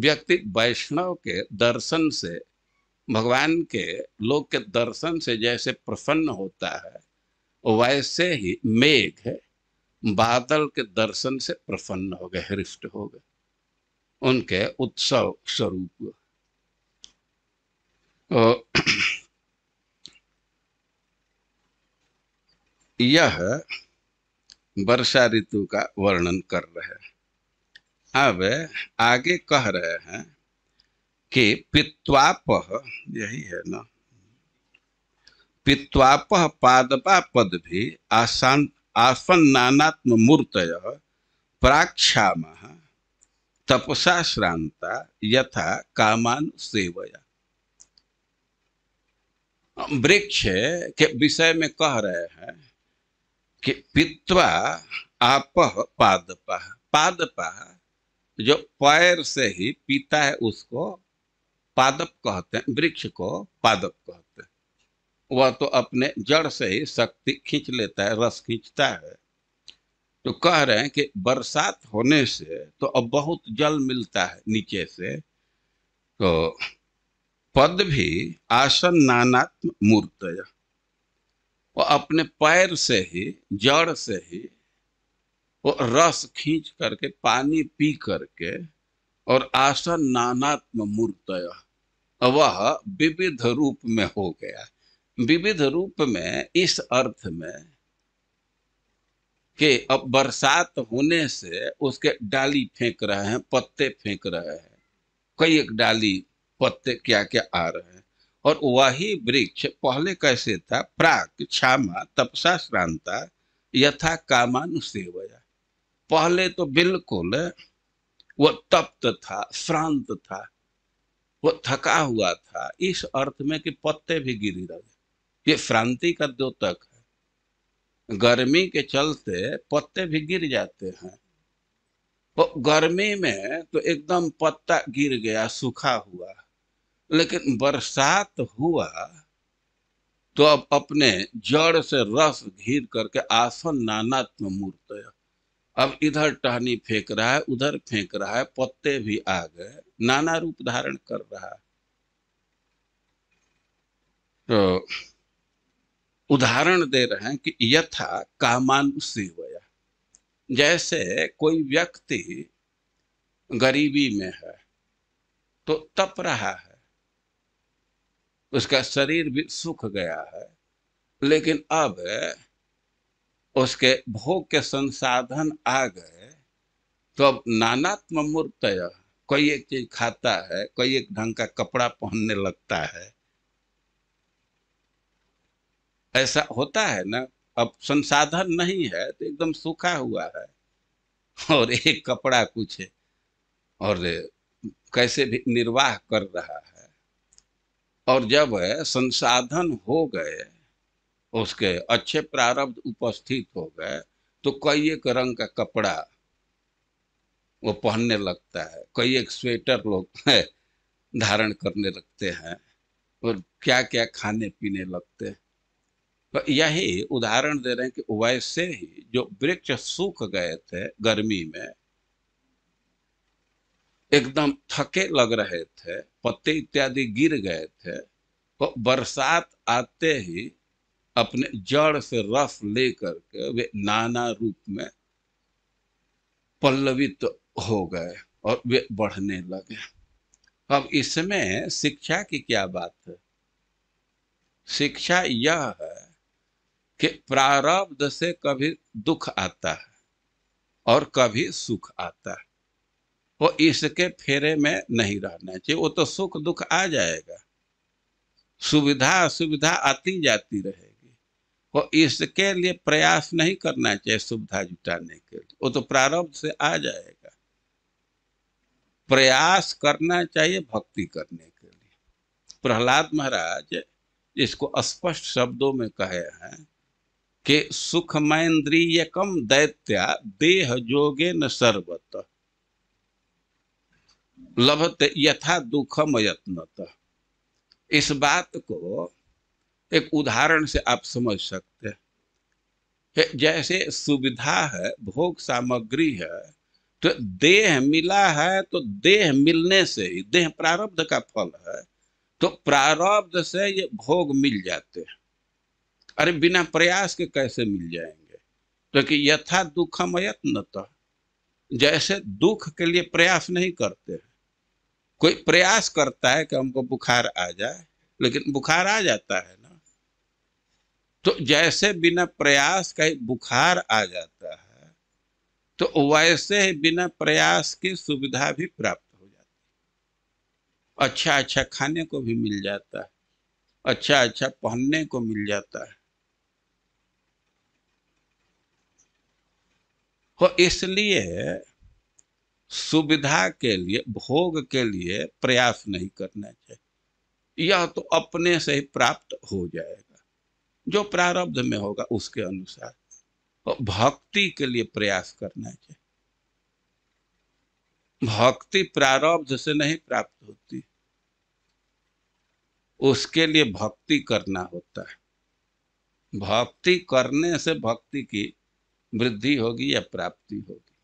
व्यक्ति वैष्णव के दर्शन से भगवान के लोग के दर्शन से जैसे प्रसन्न होता है वैसे ही मेघ बादल के दर्शन से प्रसन्न हो गए हृष्ट हो गए उनके उत्सव स्वरूप यह वर्षा ऋतु का वर्णन कर रहे हैं अब आगे कह रहे हैं के पित्वाप यही है ना पित्वाप पादपा पद भी आसान आसन नानात्म मूर्त प्राक्षाम तपसा श्रांता यथा कामान सेवया वृक्ष के विषय में कह रहे हैं कि पित्वा आप पादपा पादपा जो पैर से ही पीता है उसको पादप कहते हैं वृक्ष को पादप कहते हैं वह तो अपने जड़ से ही शक्ति खींच लेता है रस खींचता है तो कह रहे हैं कि बरसात होने से तो अब बहुत जल मिलता है नीचे से तो पद भी आसन नानात्म मूर्त वो अपने पैर से ही जड़ से ही वो रस खींच करके पानी पी करके और आशा नानात्म मूर्त वह विविध रूप में हो गया विविध रूप में इस अर्थ में कि अब बरसात होने से उसके डाली फेंक रहे हैं पत्ते फेंक रहे हैं कई एक डाली पत्ते क्या क्या आ रहे हैं और वही वृक्ष पहले कैसे था प्राक क्षामा तपसा श्रांता यथा कामानुसेवया पहले तो बिल्कुल वह तप्त था श्रांत था वो थका हुआ था इस अर्थ में कि पत्ते भी गिरी रहे ये श्रांति का द्योतक है गर्मी के चलते पत्ते भी गिर जाते हैं तो गर्मी में तो एकदम पत्ता गिर गया सूखा हुआ लेकिन बरसात हुआ तो अब अपने जड़ से रस घिर करके आसन नानात्म मूर्त अब इधर टहनी फेंक रहा है उधर फेंक रहा है पत्ते भी आ गए नाना रूप धारण कर रहा है तो उदाहरण दे रहे हैं कि यथा कामानुषी वया जैसे कोई व्यक्ति गरीबी में है तो तप रहा है उसका शरीर भी सूख गया है लेकिन अब उसके भोग के संसाधन आ गए तो अब नानात्म मूर्त कोई एक चीज खाता है कोई एक ढंग का कपड़ा पहनने लगता है ऐसा होता है ना अब संसाधन नहीं है तो एकदम सूखा हुआ है और एक कपड़ा कुछ है और कैसे भी निर्वाह कर रहा है और जब संसाधन हो गए उसके अच्छे प्रारब्ध उपस्थित हो गए तो कई एक रंग का कपड़ा वो पहनने लगता है कई एक स्वेटर लोग धारण करने लगते हैं और क्या क्या खाने पीने लगते हैं तो यही उदाहरण दे रहे हैं कि वैसे ही जो वृक्ष सूख गए थे गर्मी में एकदम थके लग रहे थे पत्ते इत्यादि गिर गए थे तो बरसात आते ही अपने जड़ से रस लेकर के वे नाना रूप में पल्लवित हो गए और वे बढ़ने लगे अब इसमें शिक्षा की क्या बात है शिक्षा यह है कि प्रारब्ध से कभी दुख आता है और कभी सुख आता है वो इसके फेरे में नहीं रहना चाहिए वो तो सुख दुख आ जाएगा सुविधा असुविधा आती जाती रहे को इसके लिए प्रयास नहीं करना चाहिए सुविधा जुटाने के लिए वो तो प्रारब्ध से आ जाएगा प्रयास करना चाहिए भक्ति करने के लिए प्रहलाद महाराज इसको स्पष्ट शब्दों में कहे हैं कि सुख कम दैत्या देह जोगे न सर्वत लभत यथा दुखम यत्नत इस बात को एक उदाहरण से आप समझ सकते हैं जैसे सुविधा है भोग सामग्री है तो देह मिला है तो देह मिलने से ही देह प्रारब्ध का फल है तो प्रारब्ध से ये भोग मिल जाते हैं अरे बिना प्रयास के कैसे मिल जाएंगे तो कि यथा दुखम यत्नतः जैसे दुख के लिए प्रयास नहीं करते हैं कोई प्रयास करता है कि हमको बुखार आ जाए लेकिन बुखार आ जाता है तो जैसे बिना प्रयास का बुखार आ जाता है तो वैसे ही बिना प्रयास की सुविधा भी प्राप्त हो जाती है अच्छा अच्छा खाने को भी मिल जाता है अच्छा अच्छा पहनने को मिल जाता है तो इसलिए सुविधा के लिए भोग के लिए प्रयास नहीं करना चाहिए यह तो अपने से ही प्राप्त हो जाएगा जो प्रारब्ध में होगा उसके अनुसार और भक्ति के लिए प्रयास करना चाहिए भक्ति प्रारब्ध से नहीं प्राप्त होती उसके लिए भक्ति करना होता है भक्ति करने से भक्ति की वृद्धि होगी या प्राप्ति होगी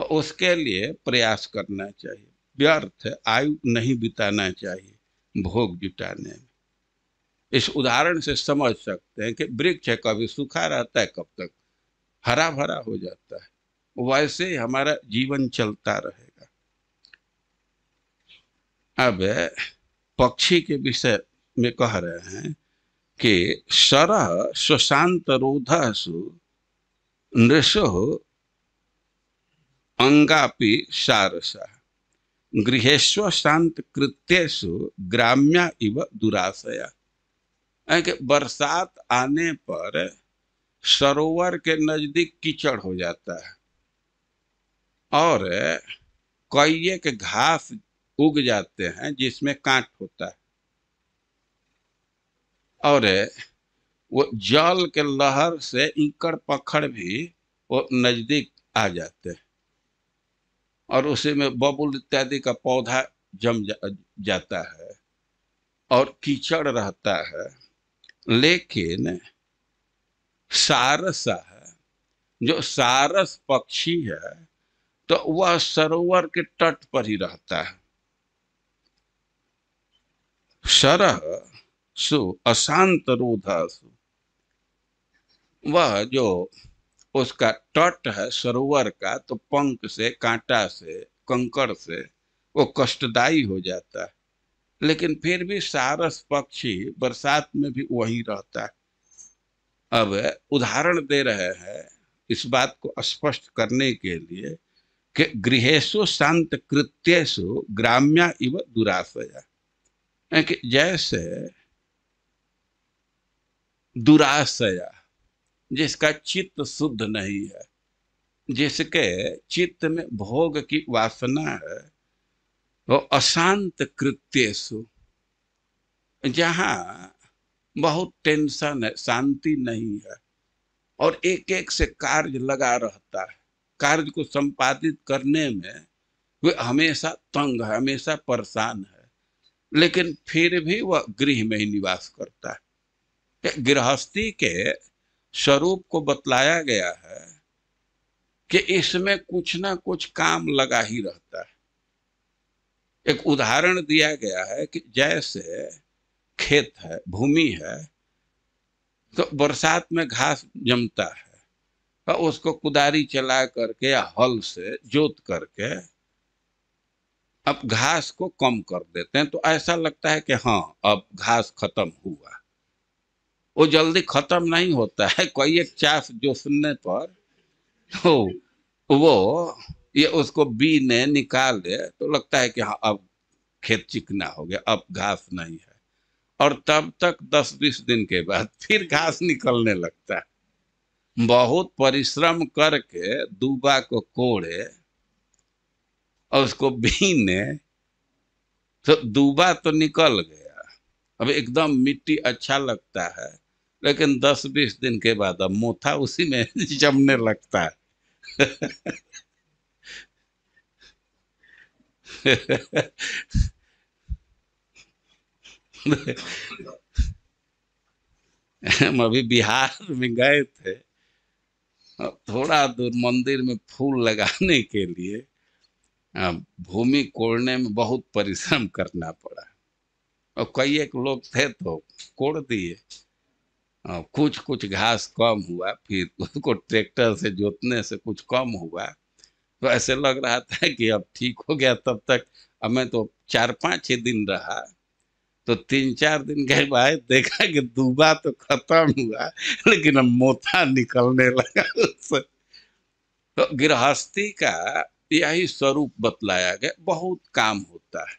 और उसके लिए प्रयास करना चाहिए व्यर्थ आयु नहीं बिताना चाहिए भोग जुटाने में इस उदाहरण से समझ सकते हैं कि वृक्ष है कभी सूखा रहता है कब तक हरा भरा हो जाता है वैसे ही हमारा जीवन चलता रहेगा अब पक्षी के विषय में कह रहे हैं कि सर स्वशांत रोधसु नृषो अंगापि सारसा गृहेश्व शांत कृत्यु ग्राम्या इव दुराशया कि बरसात आने पर सरोवर के नज़दीक कीचड़ हो जाता है और कई के घास उग जाते हैं जिसमें कांट होता है और वो जल के लहर से इंकड़ पखड़ भी वो नज़दीक आ जाते हैं और उसी में बबुल इत्यादि का पौधा जम जा, जाता है और कीचड़ रहता है लेकिन सारस है जो सारस पक्षी है तो वह सरोवर के तट पर ही रहता है सरह सु अशांत रोधा सु वह जो उसका तट है सरोवर का तो पंख से कांटा से कंकड़ से वो कष्टदायी हो जाता है लेकिन फिर भी सारस पक्षी बरसात में भी वही रहता है अब उदाहरण दे रहे हैं इस बात को स्पष्ट करने के लिए कि गृहेशु शांत कृत्यसु ग्राम्या इव दुराशया जैसे दुराशया जिसका चित्त शुद्ध नहीं है जिसके चित्त में भोग की वासना है वो अशांत सु जहाँ बहुत टेंशन है शांति नहीं है और एक एक से कार्य लगा रहता है कार्य को संपादित करने में वे हमेशा तंग है हमेशा परेशान है लेकिन फिर भी वह गृह में ही निवास करता है गृहस्थी के स्वरूप को बतलाया गया है कि इसमें कुछ ना कुछ काम लगा ही रहता है एक उदाहरण दिया गया है कि जैसे खेत है भूमि है तो बरसात में घास जमता है और तो उसको कुदारी चला करके या हल से जोत करके अब घास को कम कर देते हैं तो ऐसा लगता है कि हाँ अब घास खत्म हुआ वो जल्दी खत्म नहीं होता है कोई एक चास जोसने पर तो वो ये उसको बी ने निकाल दे तो लगता है कि हाँ अब खेत चिकना हो गया अब घास नहीं है और तब तक 10-20 दिन के बाद फिर घास निकलने लगता है बहुत परिश्रम करके दूबा को कोड़े और उसको बीने तो दूबा तो निकल गया अब एकदम मिट्टी अच्छा लगता है लेकिन 10-20 दिन के बाद अब मोथा उसी में जमने लगता है हम अभी बिहार में गए थे थोड़ा दूर मंदिर में फूल लगाने के लिए भूमि कोड़ने में बहुत परिश्रम करना पड़ा और कई एक लोग थे तो कोड़ दिए कुछ कुछ घास कम हुआ फिर उसको ट्रैक्टर से जोतने से कुछ कम हुआ तो ऐसे लग रहा था कि अब ठीक हो गया तब तक अब मैं तो चार पांच ही दिन रहा तो तीन चार दिन गए भाई देखा कि दूबा तो खत्म हुआ लेकिन अब मोथा निकलने लगा उससे तो गृहस्थी का यही स्वरूप बतलाया गया बहुत काम होता है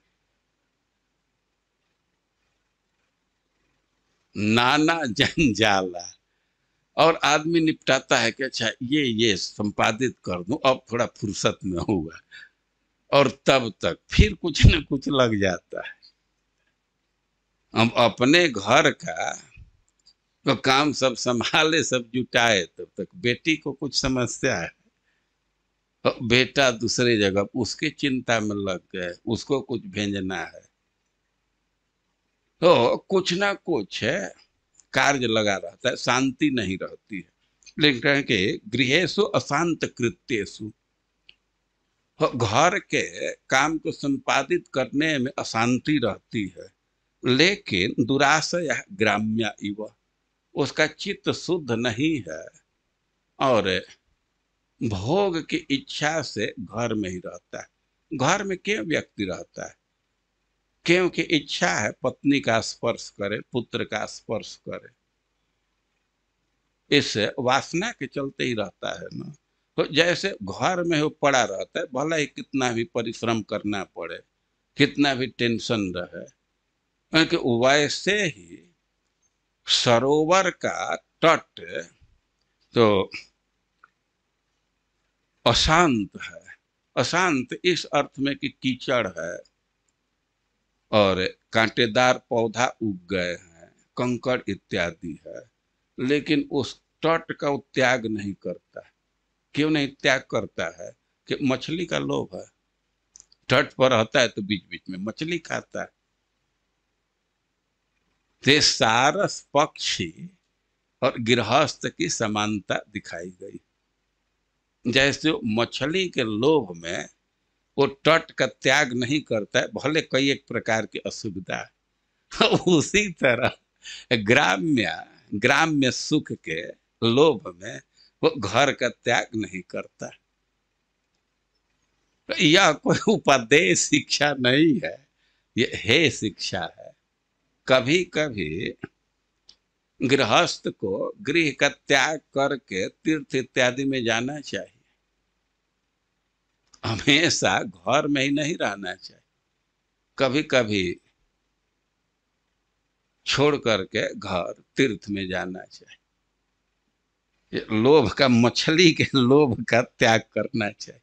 नाना जंजाला और आदमी निपटाता है कि अच्छा ये ये संपादित कर दूं अब थोड़ा फुर्सत में होगा और तब तक फिर कुछ न कुछ लग जाता है हम अपने घर का तो काम सब संभाले सब जुटाए तब तक बेटी को कुछ समस्या है तो बेटा दूसरे जगह उसके चिंता में लग गए उसको कुछ भेजना है तो कुछ ना कुछ है कार्य लगा रहता है शांति नहीं रहती है लेकिन के गृहेशु अशांत कृत्यसु घर के काम को संपादित करने में अशांति रहती है लेकिन दुराशय ग्राम्य युवा उसका चित्त शुद्ध नहीं है और भोग की इच्छा से घर में ही रहता है घर में क्यों व्यक्ति रहता है क्योंकि इच्छा है पत्नी का स्पर्श करे पुत्र का स्पर्श करे इस वासना के चलते ही रहता है ना तो जैसे घर में वो पड़ा रहता है भला ही कितना भी परिश्रम करना पड़े कितना भी टेंशन रहे क्योंकि वैसे ही सरोवर का तट तो अशांत है अशांत इस अर्थ में कि कीचड़ है और कांटेदार पौधा उग गए हैं कंकड़ इत्यादि है लेकिन उस तट का त्याग नहीं करता क्यों नहीं त्याग करता है कि मछली का लोभ है तट पर रहता है तो बीच बीच में मछली खाता है ते सारस पक्षी और गृहस्थ की समानता दिखाई गई जैसे मछली के लोभ में वो तट का त्याग नहीं करता है भले कई एक प्रकार की असुविधा उसी तरह ग्राम्य ग्राम्य सुख के लोभ में वो घर का त्याग नहीं करता यह कोई उपदेश शिक्षा नहीं है ये हे शिक्षा है कभी कभी गृहस्थ को गृह का त्याग करके तीर्थ इत्यादि में जाना चाहिए हमेशा घर में ही नहीं रहना चाहिए कभी कभी छोड़ करके घर तीर्थ में जाना चाहिए लोभ का मछली के लोभ का त्याग करना चाहिए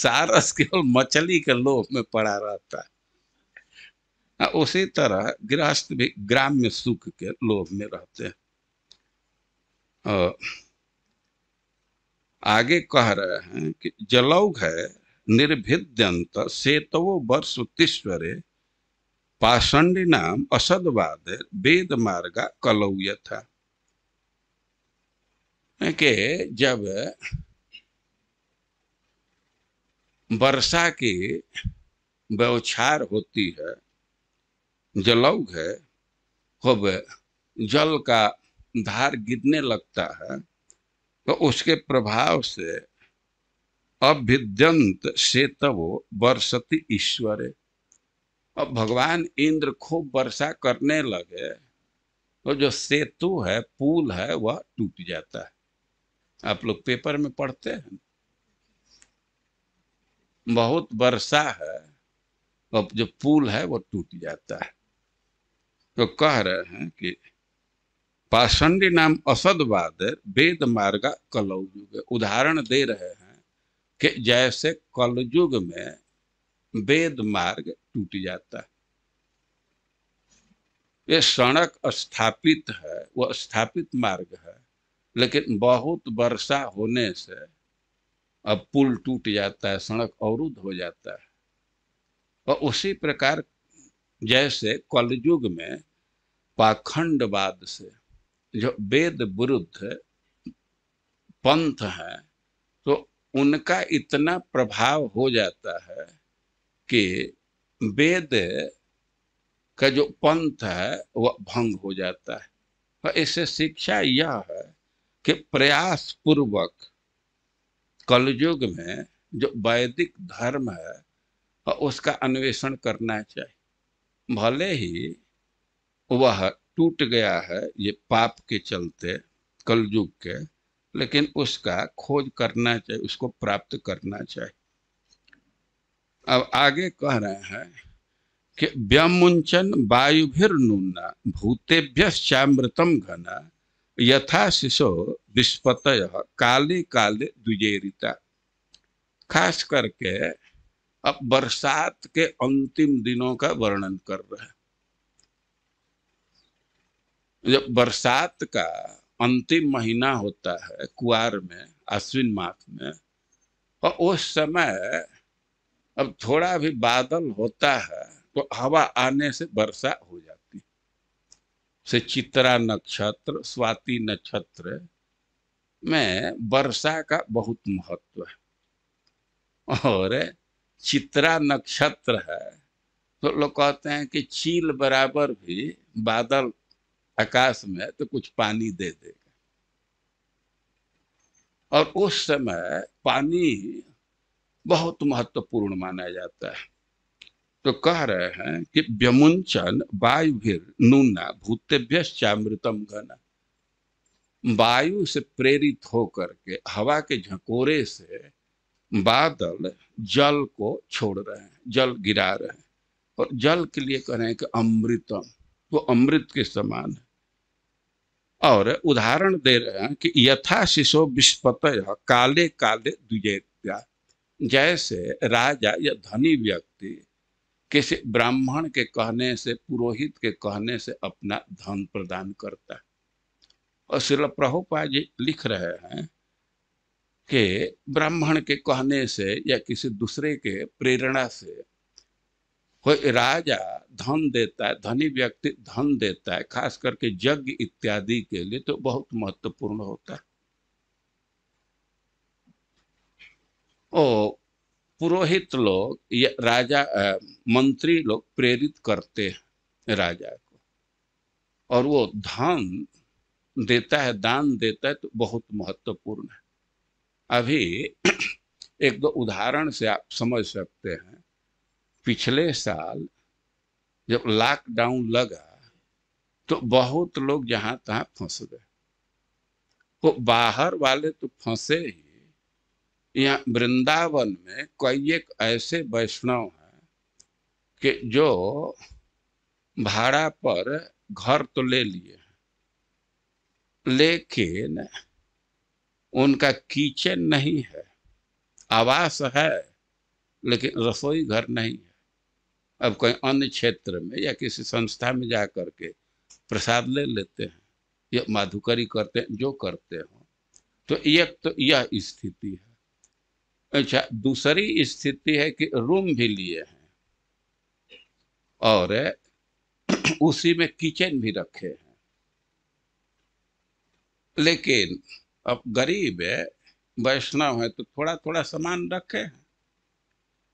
सारस केवल मछली के लोभ में पड़ा रहता है उसी तरह गृहस्थ भी ग्राम्य सुख के लोभ में रहते हैं आगे कह रहे हैं कि जलौघ है निर्भिद्यंत सेतवो पाषंडी नाम असदवाद वेद मार्ग कलौ यथा के जब वर्षा की व्यवछार होती है जलौघ है खूब जल का धार गिरने लगता है तो उसके प्रभाव से अभिद्यंत से तवो बरसती ईश्वरे अब भगवान इंद्र खूब वर्षा करने लगे तो जो सेतु है पुल है वह टूट जाता है आप लोग पेपर में पढ़ते हैं बहुत वर्षा है अब जो पुल है वो टूट जाता है तो कह रहे हैं कि पाषंडी नाम असद वेद मार्गा कलौ युग उदाहरण दे रहे हैं कि जैसे कलयुग में वेद मार्ग टूट जाता है ये सड़क स्थापित है वो स्थापित मार्ग है लेकिन बहुत वर्षा होने से अब पुल टूट जाता है सड़क अवरुद्ध हो जाता है और उसी प्रकार जैसे कलयुग में पाखंडवाद से जो वेद विरुद्ध पंथ है तो उनका इतना प्रभाव हो जाता है कि वेद का जो पंथ है वह भंग हो जाता है और इससे शिक्षा यह है कि प्रयास पूर्वक कलयुग में जो वैदिक धर्म है और उसका अन्वेषण करना चाहिए भले ही वह टूट गया है ये पाप के चलते कलयुग के लेकिन उसका खोज करना चाहिए उसको प्राप्त करना चाहिए अब आगे कह रहे हैं कि व्यमुंचन वायुभिर नूना चामृतम घना यथा शिशो विस्पत काले काले दुजेरिता खास करके अब बरसात के अंतिम दिनों का वर्णन कर रहे हैं जब बरसात का अंतिम महीना होता है कुआर में अश्विन मास में और उस समय अब थोड़ा भी बादल होता है तो हवा आने से वर्षा हो जाती से चित्रा नक्षत्र स्वाति नक्षत्र में वर्षा का बहुत महत्व है और चित्रा नक्षत्र है तो लोग कहते हैं कि चील बराबर भी बादल आकाश में तो कुछ पानी दे देगा और उस समय पानी बहुत महत्वपूर्ण माना जाता है तो कह रहे हैं कि व्यमुंचन वायु भी नूना भूतेभ्य चामृतम घना वायु से प्रेरित होकर के हवा के झकोरे से बादल जल को छोड़ रहे हैं जल गिरा रहे हैं और जल के लिए कह रहे हैं कि अमृतम वो तो अमृत के समान है और उदाहरण दे रहे हैं कि यथा शिशो विस्पत काले काले दुजेत्या जैसे राजा या धनी व्यक्ति किसी ब्राह्मण के कहने से पुरोहित के कहने से अपना धन प्रदान करता है और श्री प्रभुपा जी लिख रहे हैं कि ब्राह्मण के कहने से या किसी दूसरे के प्रेरणा से कोई राजा धन देता है धनी व्यक्ति धन देता है खास करके यज्ञ इत्यादि के लिए तो बहुत महत्वपूर्ण होता है ओ पुरोहित लोग या राजा मंत्री लोग प्रेरित करते हैं राजा को और वो धन देता है दान देता है तो बहुत महत्वपूर्ण है अभी एक दो उदाहरण से आप समझ सकते हैं पिछले साल जब लॉकडाउन लगा तो बहुत लोग जहां तहां फंस गए वो बाहर वाले तो फंसे ही यहाँ वृंदावन में कई एक ऐसे वैष्णव हैं कि जो भाड़ा पर घर तो ले लिए लेकिन उनका किचन नहीं है आवास है लेकिन रसोई घर नहीं है अब कहीं अन्य क्षेत्र में या किसी संस्था में जा कर के प्रसाद ले लेते हैं या माधुकरी करते हैं जो करते हो तो एक तो यह स्थिति है अच्छा दूसरी स्थिति है कि रूम भी लिए हैं और उसी में किचन भी रखे हैं लेकिन अब गरीब है वैष्णव है तो थोड़ा थोड़ा सामान रखे हैं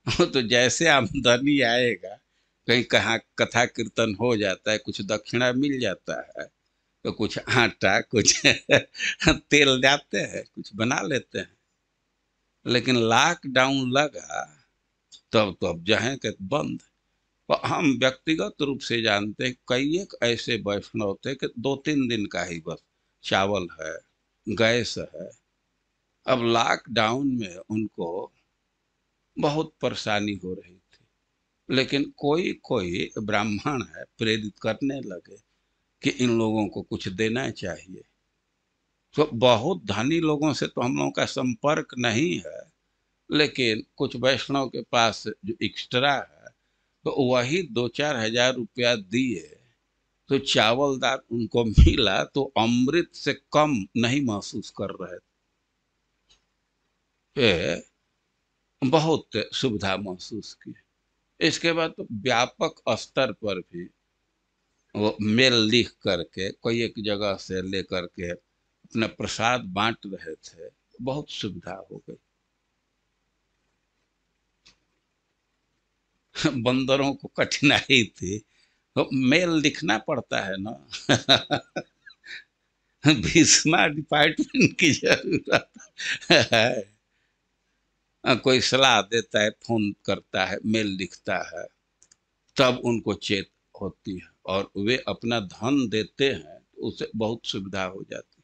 तो जैसे आमदनी आएगा कहीं कहाँ कथा कीर्तन हो जाता है कुछ दक्षिणा मिल जाता है तो कुछ आटा कुछ तेल जाते हैं कुछ बना लेते हैं लेकिन लॉकडाउन लगा तब तो अब जहे के बंद तो हम व्यक्तिगत रूप से जानते हैं कई एक ऐसे वैष्णव थे कि दो तीन दिन का ही बस चावल है गैस है अब लॉकडाउन में उनको बहुत परेशानी हो रही थी लेकिन कोई कोई ब्राह्मण है प्रेरित करने लगे कि इन लोगों को कुछ देना चाहिए तो बहुत धनी लोगों से तो हम लोगों का संपर्क नहीं है लेकिन कुछ वैष्णव के पास जो एक्स्ट्रा है तो वही दो चार हजार रुपया दिए तो चावल दाल उनको मिला तो अमृत से कम नहीं महसूस कर रहे थे बहुत सुविधा महसूस की इसके बाद तो व्यापक स्तर पर भी वो मेल लिख करके कोई एक जगह से लेकर के अपना प्रसाद बांट रहे थे बहुत सुविधा हो गई बंदरों को कठिनाई थी तो मेल लिखना पड़ता है ना भीषमा डिपार्टमेंट की जरूरत है कोई सलाह देता है फोन करता है मेल लिखता है तब उनको चेत होती है और वे अपना धन देते हैं तो उसे बहुत सुविधा हो जाती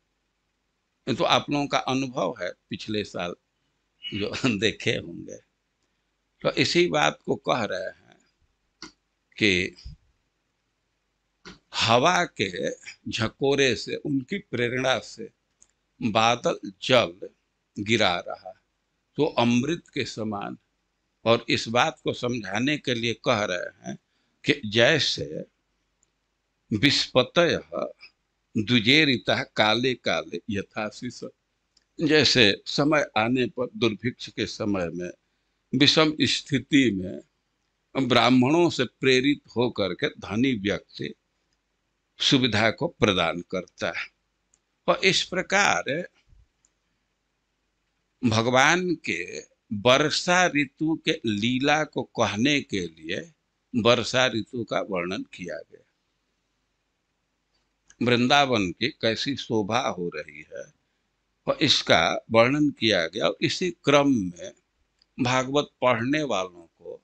है तो आप लोगों का अनुभव है पिछले साल जो देखे होंगे तो इसी बात को कह रहे हैं कि हवा के झकोरे से उनकी प्रेरणा से बादल जल गिरा रहा है तो अमृत के समान और इस बात को समझाने के लिए कह रहे हैं कि जैसे विस्पतय दुजेरिता काले काले यथाशीष जैसे समय आने पर दुर्भिक्ष के समय में विषम स्थिति में ब्राह्मणों से प्रेरित होकर के धनी व्यक्ति सुविधा को प्रदान करता है और इस प्रकार भगवान के वर्षा ऋतु के लीला को कहने के लिए वर्षा ऋतु का वर्णन किया गया वृंदावन की कैसी शोभा हो रही है और इसका वर्णन किया गया और इसी क्रम में भागवत पढ़ने वालों को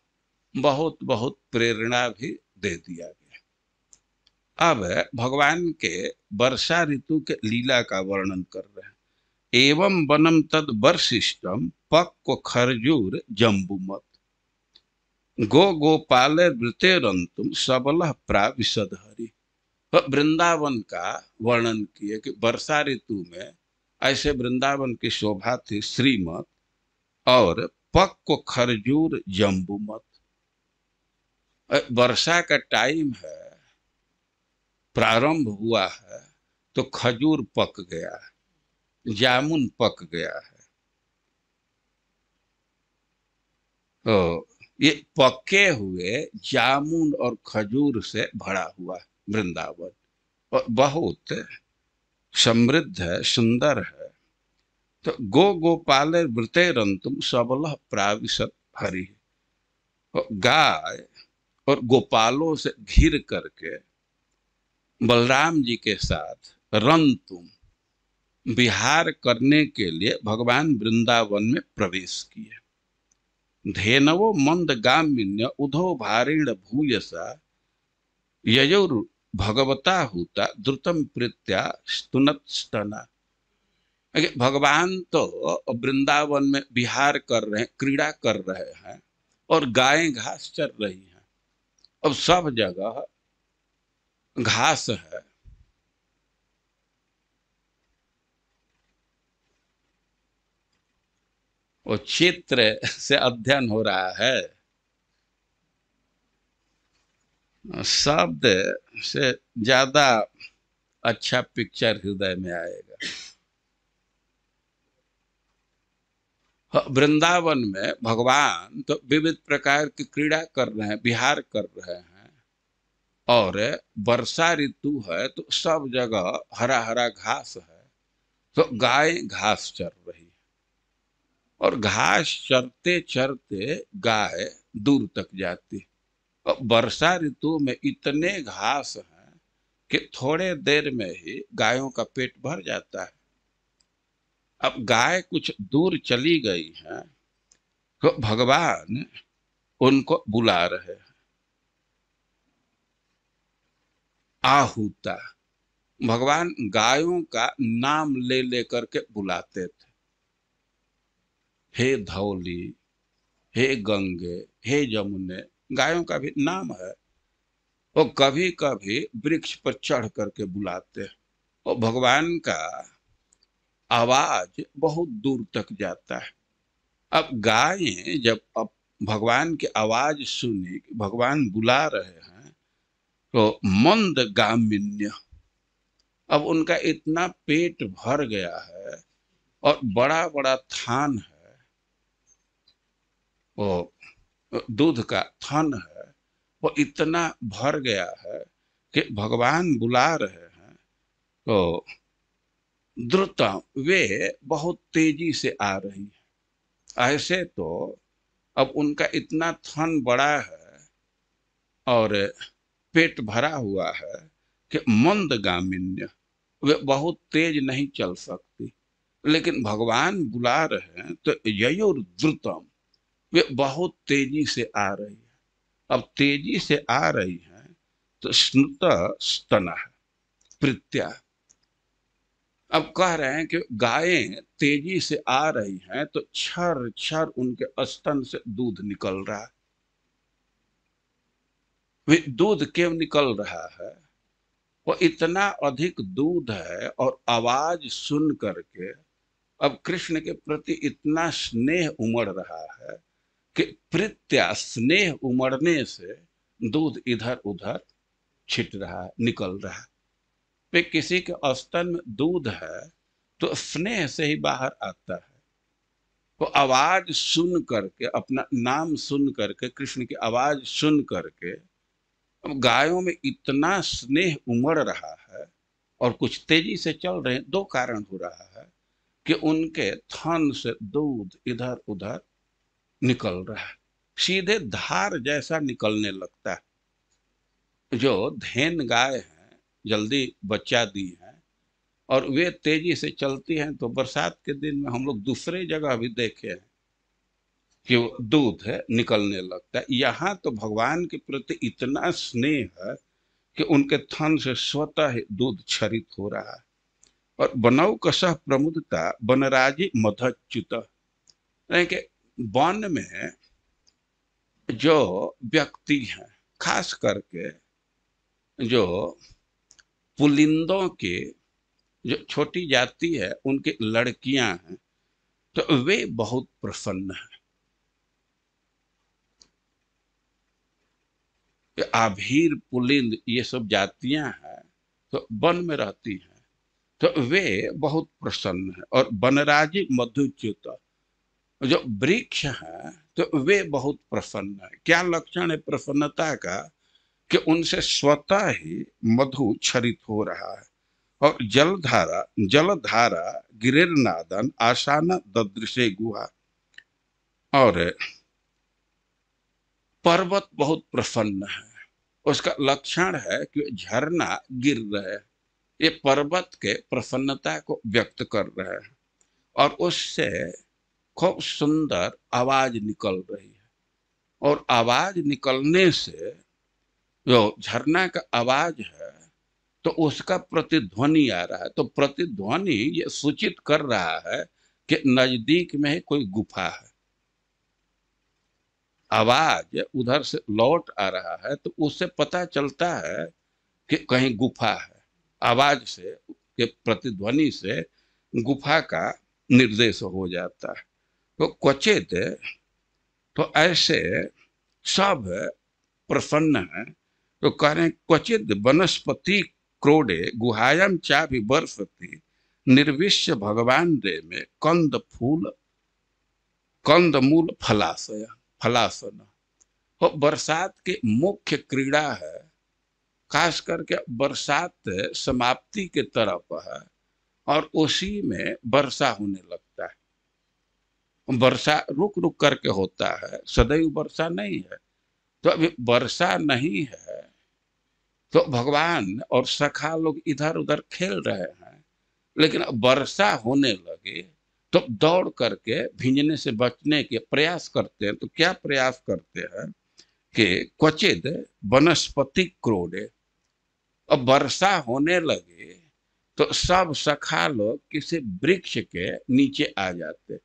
बहुत बहुत प्रेरणा भी दे दिया गया अब भगवान के वर्षा ऋतु के लीला का वर्णन कर रहे हैं एवं बनम तद वर्षिष्टम पक्व खरजूर जम्बुमत गो गोपाल वृतेरंतुम सबल हरि वृंदावन का वर्णन किए कि वर्षा ऋतु में ऐसे वृंदावन की शोभा थी श्रीमत और पक्व खरजूर जम्बुमत वर्षा का टाइम है प्रारंभ हुआ है तो खजूर पक गया है जामुन पक गया है ओ, ये पके हुए जामुन और खजूर से भरा हुआ वृंदावन और बहुत समृद्ध है सुंदर है तो गो गोपाल गोपाले वृतेरंतुम सबल प्राविशत हरि और गाय और गोपालों से घिर करके बलराम जी के साथ रंतुम विहार करने के लिए भगवान वृंदावन में प्रवेश किए धेनवो मंद गामिन्य उधो भारेण भूयसा यजुर् भगवता होता द्रुतम प्रत्या स्तुनत स्तना भगवान तो वृंदावन में विहार कर रहे हैं क्रीड़ा कर रहे हैं और गायें घास चर रही हैं अब सब जगह घास है वो चित्र से अध्ययन हो रहा है शब्द से ज्यादा अच्छा पिक्चर हृदय में आएगा वृंदावन में भगवान तो विविध प्रकार की क्रीड़ा कर रहे हैं बिहार कर रहे हैं और वर्षा ऋतु है तो सब जगह हरा हरा घास है तो गाय घास चर रही और घास चरते चरते गाय दूर तक जाती और वर्षा ऋतु में इतने घास हैं कि थोड़े देर में ही गायों का पेट भर जाता है अब गाय कुछ दूर चली गई है तो भगवान उनको बुला रहे हैं आहुता भगवान गायों का नाम ले लेकर के बुलाते थे हे धौली हे गंगे हे जमुने गायों का भी नाम है वो कभी कभी वृक्ष पर चढ़ करके बुलाते हैं वो भगवान का आवाज बहुत दूर तक जाता है अब गायें जब अब भगवान की आवाज सुनी भगवान बुला रहे हैं तो मंद गामिन्य अब उनका इतना पेट भर गया है और बड़ा बड़ा थान है वो दूध का थन है वो इतना भर गया है कि भगवान बुला रहे हैं तो द्रुत वे बहुत तेजी से आ रही हैं ऐसे तो अब उनका इतना थन बड़ा है और पेट भरा हुआ है कि मंद गामिन्य वे बहुत तेज नहीं चल सकती लेकिन भगवान बुला रहे हैं तो ययुर द्रुतम वे बहुत तेजी से आ रही है अब तेजी से आ रही है तो स्नुत स्तन प्रत्या अब कह रहे हैं कि गायें तेजी से आ रही हैं तो छर छर उनके स्तन से दूध निकल रहा है वे दूध क्यों निकल रहा है वो इतना अधिक दूध है और आवाज सुन करके अब कृष्ण के प्रति इतना स्नेह उमड़ रहा है कि प्रत्या स्नेह उमड़ने से दूध इधर उधर छिट रहा है निकल रहा है पे किसी के अस्तन में दूध है तो स्नेह से ही बाहर आता है तो आवाज सुन करके अपना नाम सुन करके कृष्ण की आवाज सुन करके अब गायों में इतना स्नेह उमड़ रहा है और कुछ तेजी से चल रहे दो कारण हो रहा है कि उनके थन से दूध इधर उधर निकल रहा है सीधे धार जैसा निकलने लगता है जो धैन गाय है जल्दी बच्चा दी है और वे तेजी से चलती हैं तो बरसात के दिन में हम लोग दूसरे जगह भी देखे हैं कि दूध है निकलने लगता है यहाँ तो भगवान के प्रति इतना स्नेह है कि उनके थन से स्वतः ही दूध छरित हो रहा है और बनऊ कसह प्रमुदता बनराजी मधच्युत वन में जो व्यक्ति हैं खास करके जो पुलिंदों के जो छोटी जाति है उनके लड़कियां हैं तो वे बहुत प्रसन्न हैं आभीर पुलिंद ये सब जातियां हैं तो वन में रहती हैं तो वे बहुत प्रसन्न है और वनराजी मधुच्युत जो वृक्ष है तो वे बहुत प्रसन्न है क्या लक्षण है प्रसन्नता का कि उनसे स्वतः ही मधु छरित हो रहा है और जलधारा जलधारा नादन आसान ददृशे गुहा और पर्वत बहुत प्रसन्न है उसका लक्षण है कि झरना गिर रहे है ये पर्वत के प्रसन्नता को व्यक्त कर रहे हैं और उससे खूब सुंदर आवाज निकल रही है और आवाज निकलने से जो झरना का आवाज है तो उसका प्रतिध्वनि आ रहा है तो प्रतिध्वनि ये सूचित कर रहा है कि नजदीक में कोई गुफा है आवाज उधर से लौट आ रहा है तो उससे पता चलता है कि कहीं गुफा है आवाज से के प्रतिध्वनि से गुफा का निर्देश हो जाता है तो क्वचित तो ऐसे सब प्रसन्न है तो कह रहे क्वचित वनस्पति क्रोडे गुहायम चा भी बरसती निर्विश्य भगवान दे में कंद फूल कंद मूल फलाशय फलासन तो बरसात के मुख्य क्रीड़ा है खास करके बरसात समाप्ति के तरफ है और उसी में वर्षा होने लगती वर्षा रुक रुक करके होता है सदैव वर्षा नहीं है तो अभी वर्षा नहीं है तो भगवान और सखा लोग इधर उधर खेल रहे हैं लेकिन वर्षा होने लगे तो दौड़ करके भिंजने से बचने के प्रयास करते हैं तो क्या प्रयास करते हैं कि क्वचित वनस्पति क्रोड़े अब वर्षा होने लगे तो सब सखा लोग किसी वृक्ष के नीचे आ जाते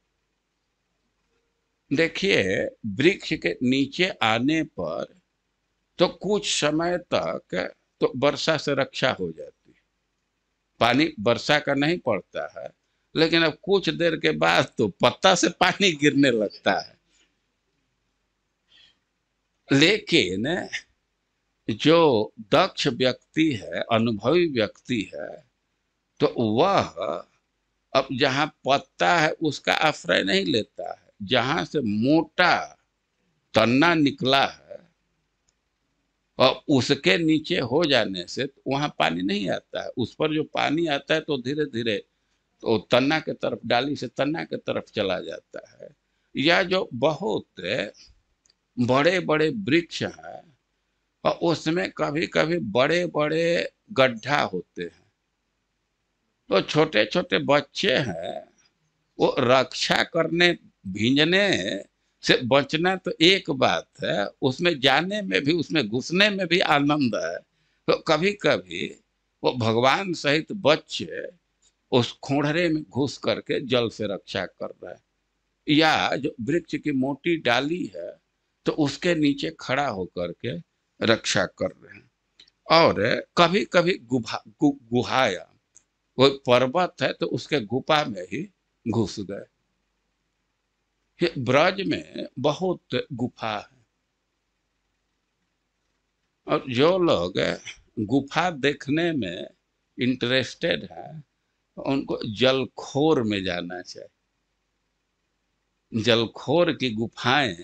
देखिए वृक्ष के नीचे आने पर तो कुछ समय तक तो वर्षा से रक्षा हो जाती है पानी वर्षा का नहीं पड़ता है लेकिन अब कुछ देर के बाद तो पत्ता से पानी गिरने लगता है लेकिन जो दक्ष व्यक्ति है अनुभवी व्यक्ति है तो वह अब जहां पत्ता है उसका आश्रय नहीं लेता है जहां से मोटा तन्ना निकला है और उसके नीचे हो जाने से तो वहां पानी नहीं आता है उस पर जो पानी आता है तो धीरे धीरे तो तन्ना के तरफ डाली से तन्ना के तरफ चला जाता है या जो बहुत बड़े बड़े वृक्ष हैं और उसमें कभी कभी बड़े बड़े गड्ढा होते हैं तो छोटे छोटे बच्चे हैं वो रक्षा करने भींजने से बचना तो एक बात है उसमें जाने में भी उसमें घुसने में भी आनंद है तो कभी कभी वो भगवान सहित बच्चे उस खोड़रे में घुस करके जल से रक्षा कर रहा है या जो वृक्ष की मोटी डाली है तो उसके नीचे खड़ा होकर के रक्षा कर रहे हैं और कभी कभी गुहा गु, गुहाया कोई पर्वत है तो उसके गुफा में ही घुस गए ब्रज में बहुत गुफा है और जो लोग गुफा देखने में इंटरेस्टेड है उनको जलखोर में जाना चाहिए जलखोर की गुफाएं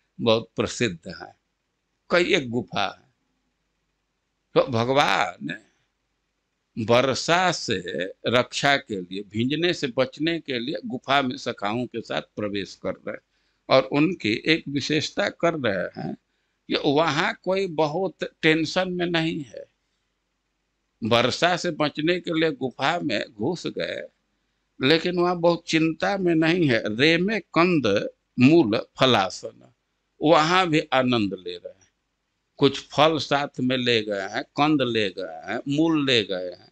बहुत प्रसिद्ध हैं कई एक गुफा है तो भगवान वर्षा से रक्षा के लिए भिंजने से बचने के लिए गुफा में सखाओं के साथ प्रवेश कर रहे और उनकी एक विशेषता कर रहे हैं कि वहाँ कोई बहुत टेंशन में नहीं है वर्षा से बचने के लिए गुफा में घुस गए लेकिन वहाँ बहुत चिंता में नहीं है रेमे कंद मूल फलासन वहाँ भी आनंद ले रहे हैं कुछ फल साथ में ले गए हैं कंद ले गए हैं मूल ले गए हैं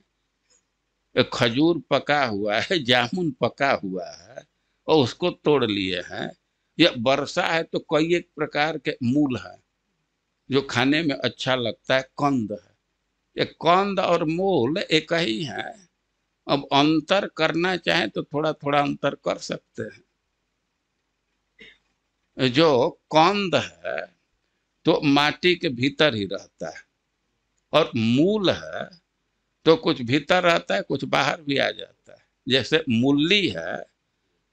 एक खजूर पका हुआ है जामुन पका हुआ है और उसको तोड़ लिए हैं या वर्षा है तो कई एक प्रकार के मूल है जो खाने में अच्छा लगता है कंद है ये कंद और मूल एक ही है अब अंतर करना चाहे तो थोड़ा थोड़ा अंतर कर सकते हैं जो कंद है तो माटी के भीतर ही रहता है और मूल है तो कुछ भीतर रहता है कुछ बाहर भी आ जाता है जैसे मूली है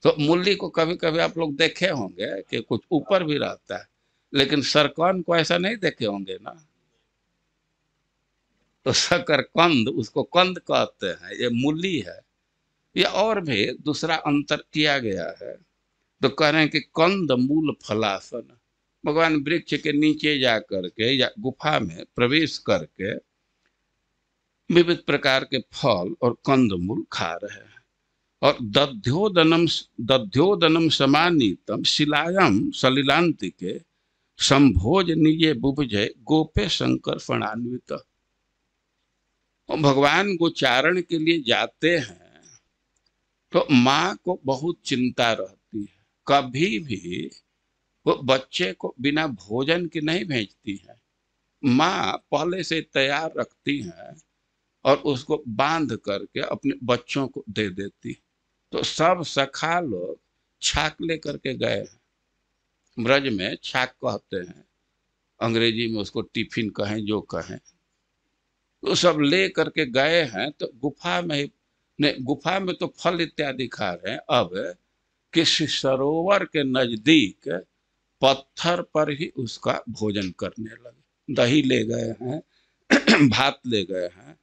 तो मूली को कभी कभी आप लोग देखे होंगे कि कुछ ऊपर भी रहता है लेकिन सरकंद को ऐसा नहीं देखे होंगे ना तो सकरकंद उसको कंद कहते हैं ये मूली है ये और भी दूसरा अंतर किया गया है तो कह रहे हैं कि कंद मूल फलासन भगवान वृक्ष के नीचे जा करके या गुफा में प्रवेश करके विविध प्रकार के फल और कंदमूल खा रहे हैं और दध्योदनम दध्योदनम समानीतम शिलायम सलिलांति के संभोज निजे बुभजय गोपे शंकर फणान्वित भगवान गोचारण के लिए जाते हैं तो माँ को बहुत चिंता रहती है कभी भी वो बच्चे को बिना भोजन के नहीं भेजती है माँ पहले से तैयार रखती है और उसको बांध करके अपने बच्चों को दे देती तो सब सखा लोग छाक ले करके गए हैं ब्रज में छाक कहते हैं अंग्रेजी में उसको टिफिन कहें जो कहें तो सब ले करके गए हैं तो गुफा में ही नहीं गुफा में तो फल इत्यादि खा रहे हैं अब किसी सरोवर के नजदीक पत्थर पर ही उसका भोजन करने लगे दही ले गए हैं भात ले गए हैं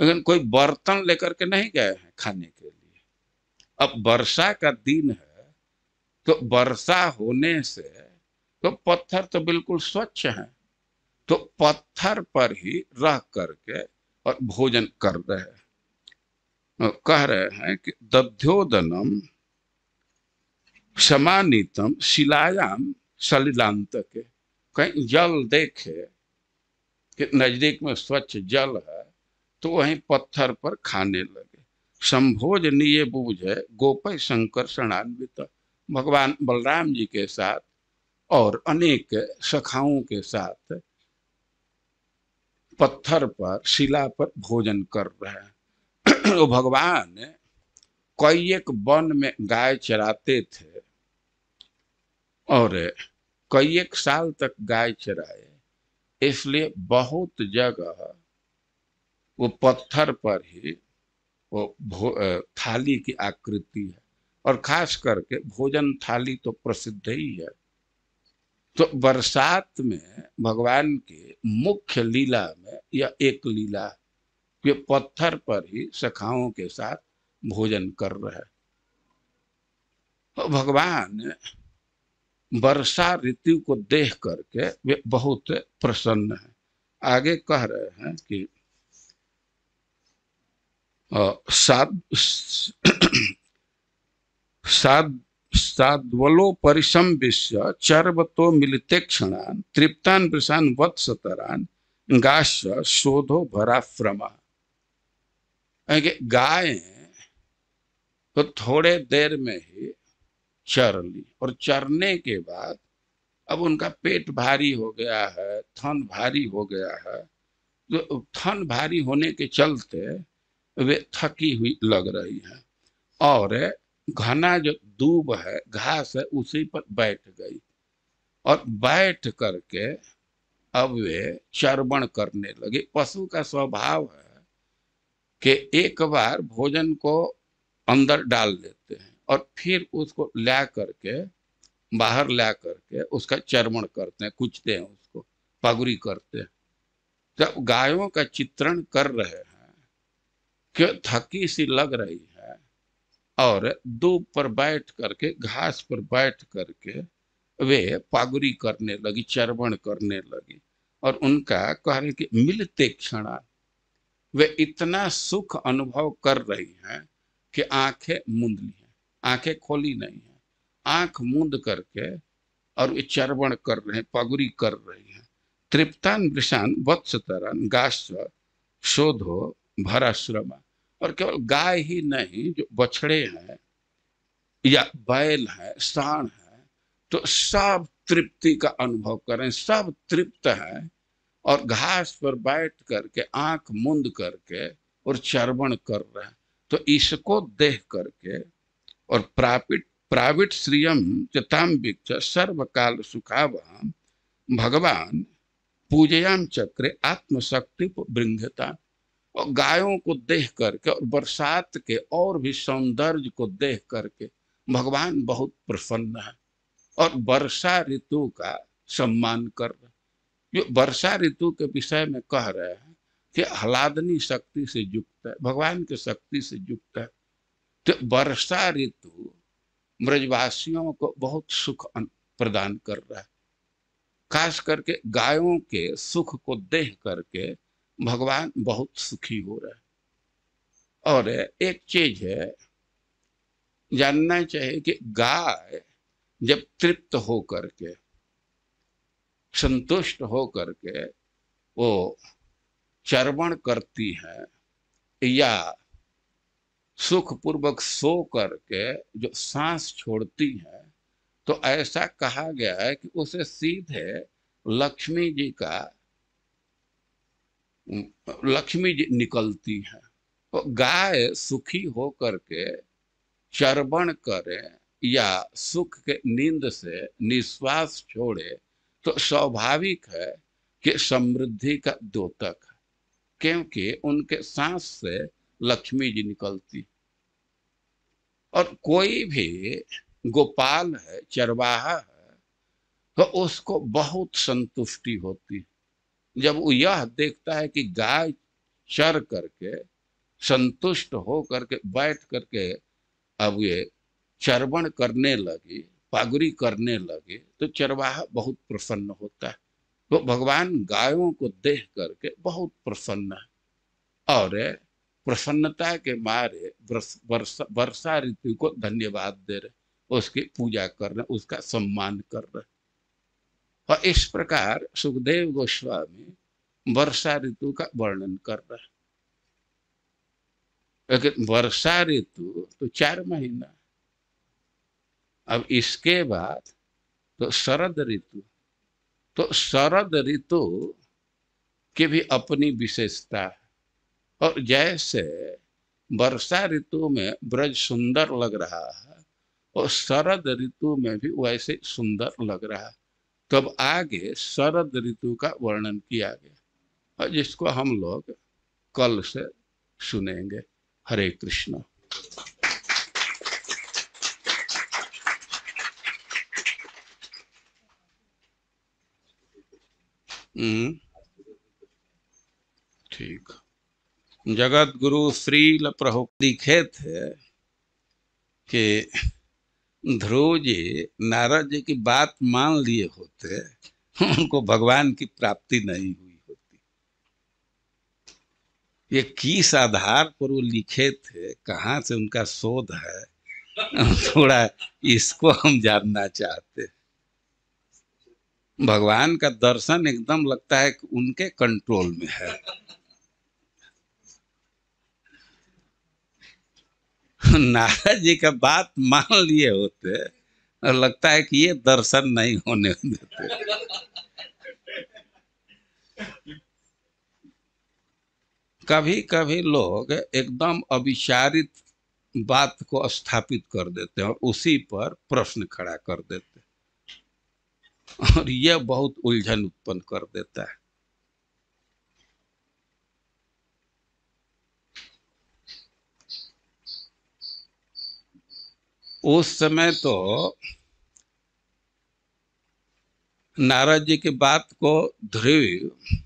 लेकिन कोई बर्तन लेकर के नहीं गए हैं खाने के लिए अब वर्षा का दिन है तो वर्षा होने से तो पत्थर तो बिल्कुल स्वच्छ है तो पत्थर पर ही रह करके और भोजन कर रहे हैं कह रहे हैं कि दध्योदनम समानितम शिलायाम के कहीं जल देखे कि नजदीक में स्वच्छ जल है तो वहीं पत्थर पर खाने लगे संभोज निये बूझे गोपय शंकर शरणान्वित भगवान बलराम जी के साथ और अनेक सखाओं के साथ पत्थर पर शिला पर भोजन कर रहे हैं तो भगवान कई एक वन में गाय चराते थे और कई एक साल तक गाय चराए इसलिए बहुत जगह वो पत्थर पर ही वो थाली की आकृति है और खास करके भोजन थाली तो प्रसिद्ध ही है तो बरसात में भगवान के मुख्य लीला में यह एक लीला ये पत्थर पर ही सखाओं के साथ भोजन कर रहे तो भगवान वर्षा ऋतु को देख करके वे बहुत प्रसन्न है आगे कह रहे हैं कि साधवलो परिसम विश्व चर्वतो मिलते क्षणान तृप्तान प्रसान वत्सतरान गाश शोधो भरा फ्रमा गाय तो थोड़े देर में ही चर ली और चरने के बाद अब उनका पेट भारी हो गया है थन भारी हो गया है तो थन भारी होने के चलते वे थकी हुई लग रही है और घना जो दूब है घास है उसी पर बैठ गई और बैठ करके अब वे चरवण करने लगे पशु का स्वभाव है कि एक बार भोजन को अंदर डाल देते हैं और फिर उसको ला करके बाहर ला करके उसका चरमण करते हैं कुचते हैं उसको पगड़ी करते हैं जब तो गायों का चित्रण कर रहे हैं क्यों थकी सी लग रही है और दूब पर बैठ करके घास पर बैठ करके वे पागुरी करने लगी चरवण करने लगी और उनका कह रहे कि मिलते क्षण वे इतना सुख अनुभव कर रही हैं कि आंखें मुंद ली आंखें खोली नहीं है आंख मूंद करके और वे चरवण कर रहे हैं पगुरी कर रही है तृप्तान वृषान वत्सतरन गास्व शोधो भराश्रमा और केवल गाय ही नहीं जो बछड़े हैं या बैल है सांड है तो सब तृप्ति का अनुभव करें सब तृप्त है और घास पर बैठ करके आंख मुंद करके और चरवण कर रहे हैं तो इसको देख करके और प्रापिट प्राविट श्रियम चताम सर्व सर्वकाल सुखाव भगवान पूजयाम चक्रे आत्मशक्ति बृंगता और गायों को देख करके और बरसात के और भी सौंदर्य को देख करके भगवान बहुत प्रसन्न है और वर्षा ऋतु का सम्मान कर रहे जो वर्षा ऋतु के विषय में कह रहे हैं कि हलादनी शक्ति से युक्त है भगवान की शक्ति से युक्त है तो वर्षा ऋतु ब्रजवासियों को बहुत सुख प्रदान कर रहा है खास करके गायों के सुख को देख करके भगवान बहुत सुखी हो रहे हैं और एक चीज है जानना चाहिए कि गाय जब तृप्त हो करके संतुष्ट हो करके वो चरवण करती है या सुख पूर्वक सो करके जो सांस छोड़ती है तो ऐसा कहा गया है कि उसे सीधे लक्ष्मी जी का लक्ष्मी जी निकलती है तो गाय सुखी हो करके चरबण करे या सुख के नींद से निश्वास छोड़े तो स्वाभाविक है कि समृद्धि का द्योतक है क्योंकि उनके सांस से लक्ष्मी जी निकलती और कोई भी गोपाल है चरवाहा है तो उसको बहुत संतुष्टि होती है जब वो यह देखता है कि गाय चर करके संतुष्ट हो करके बैठ करके अब ये चरवण करने लगी पागुरी करने लगे तो चरवाहा बहुत प्रसन्न होता है तो भगवान गायों को देख करके बहुत प्रसन्न है और प्रसन्नता के मारे वर्षा ऋतु को धन्यवाद दे रहे उसकी पूजा कर रहे उसका सम्मान कर रहे और इस प्रकार सुखदेव गोस्वामी वर्षा ऋतु का वर्णन कर रहे लेकिन वर्षा ऋतु तो चार महीना अब इसके बाद तो शरद ऋतु तो शरद ऋतु की भी अपनी विशेषता है और जैसे वर्षा ऋतु में ब्रज सुंदर लग रहा है और शरद ऋतु में भी वैसे सुंदर लग रहा है तब आगे शरद ऋतु का वर्णन किया गया और जिसको हम लोग कल से सुनेंगे हरे कृष्ण हम्म। ठीक जगत गुरु श्रील प्रभु लिखे थे कि ध्रुव जी नारद जी की बात मान लिए होते उनको भगवान की प्राप्ति नहीं हुई होती ये किस आधार पर वो लिखे थे कहाँ से उनका शोध है थोड़ा इसको हम जानना चाहते भगवान का दर्शन एकदम लगता है कि उनके कंट्रोल में है नारद जी का बात मान लिए होते और लगता है कि ये दर्शन नहीं होने देते कभी कभी लोग एकदम अविचारित बात को स्थापित कर देते हैं और उसी पर प्रश्न खड़ा कर देते हैं और यह बहुत उलझन उत्पन्न कर देता है उस समय तो नारद जी की बात को ध्रुव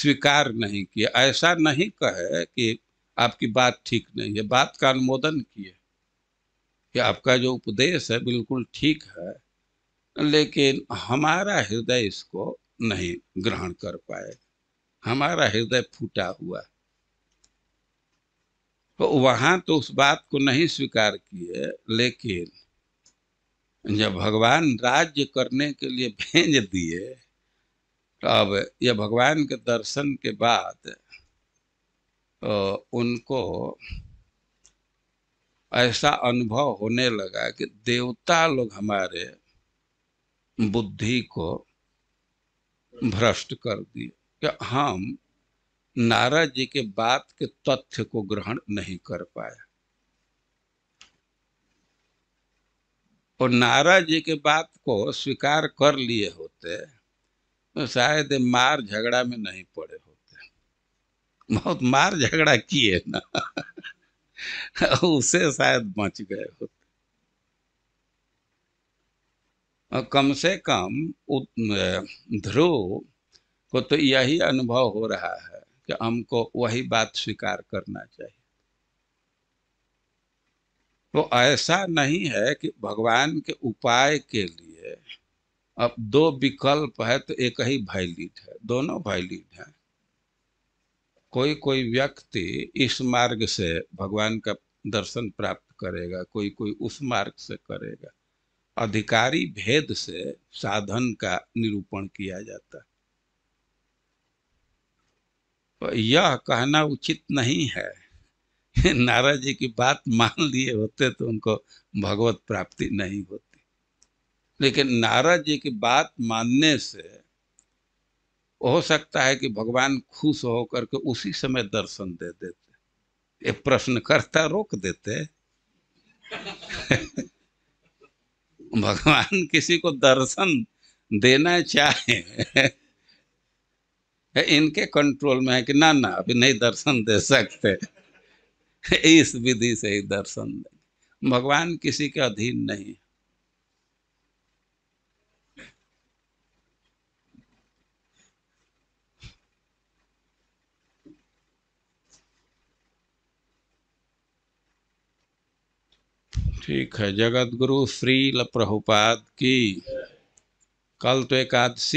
स्वीकार नहीं किया ऐसा नहीं कहे कि आपकी बात ठीक नहीं है बात का अनुमोदन किए कि आपका जो उपदेश है बिल्कुल ठीक है लेकिन हमारा हृदय इसको नहीं ग्रहण कर पाए हमारा हृदय फूटा हुआ है तो वहाँ तो उस बात को नहीं स्वीकार किए लेकिन जब भगवान राज्य करने के लिए भेज दिए तो अब ये भगवान के दर्शन के बाद तो उनको ऐसा अनुभव होने लगा कि देवता लोग हमारे बुद्धि को भ्रष्ट कर दिए कि हम नारद जी के बात के तथ्य को ग्रहण नहीं कर पाया और नारद जी के बात को स्वीकार कर लिए होते तो शायद मार झगड़ा में नहीं पड़े होते बहुत मार झगड़ा किए ना उसे शायद बच गए होते और कम से कम ध्रुव को तो यही अनुभव हो रहा है कि हमको वही बात स्वीकार करना चाहिए तो ऐसा नहीं है कि भगवान के उपाय के लिए अब दो विकल्प है तो एक ही वैलिड है दोनों वैलिड है कोई कोई व्यक्ति इस मार्ग से भगवान का दर्शन प्राप्त करेगा कोई कोई उस मार्ग से करेगा अधिकारी भेद से साधन का निरूपण किया जाता है यह कहना उचित नहीं है नाराज जी की बात मान लिए होते तो उनको भगवत प्राप्ति नहीं होती लेकिन नाराज जी की बात मानने से हो सकता है कि भगवान खुश होकर के उसी समय दर्शन दे देते ये प्रश्न करता रोक देते भगवान किसी को दर्शन देना चाहे इनके कंट्रोल में है कि ना ना अभी नहीं दर्शन दे सकते इस विधि से ही दर्शन देंगे भगवान किसी के अधीन नहीं ठीक है जगत गुरु श्रील प्रभुपाद की कल तो एकादशी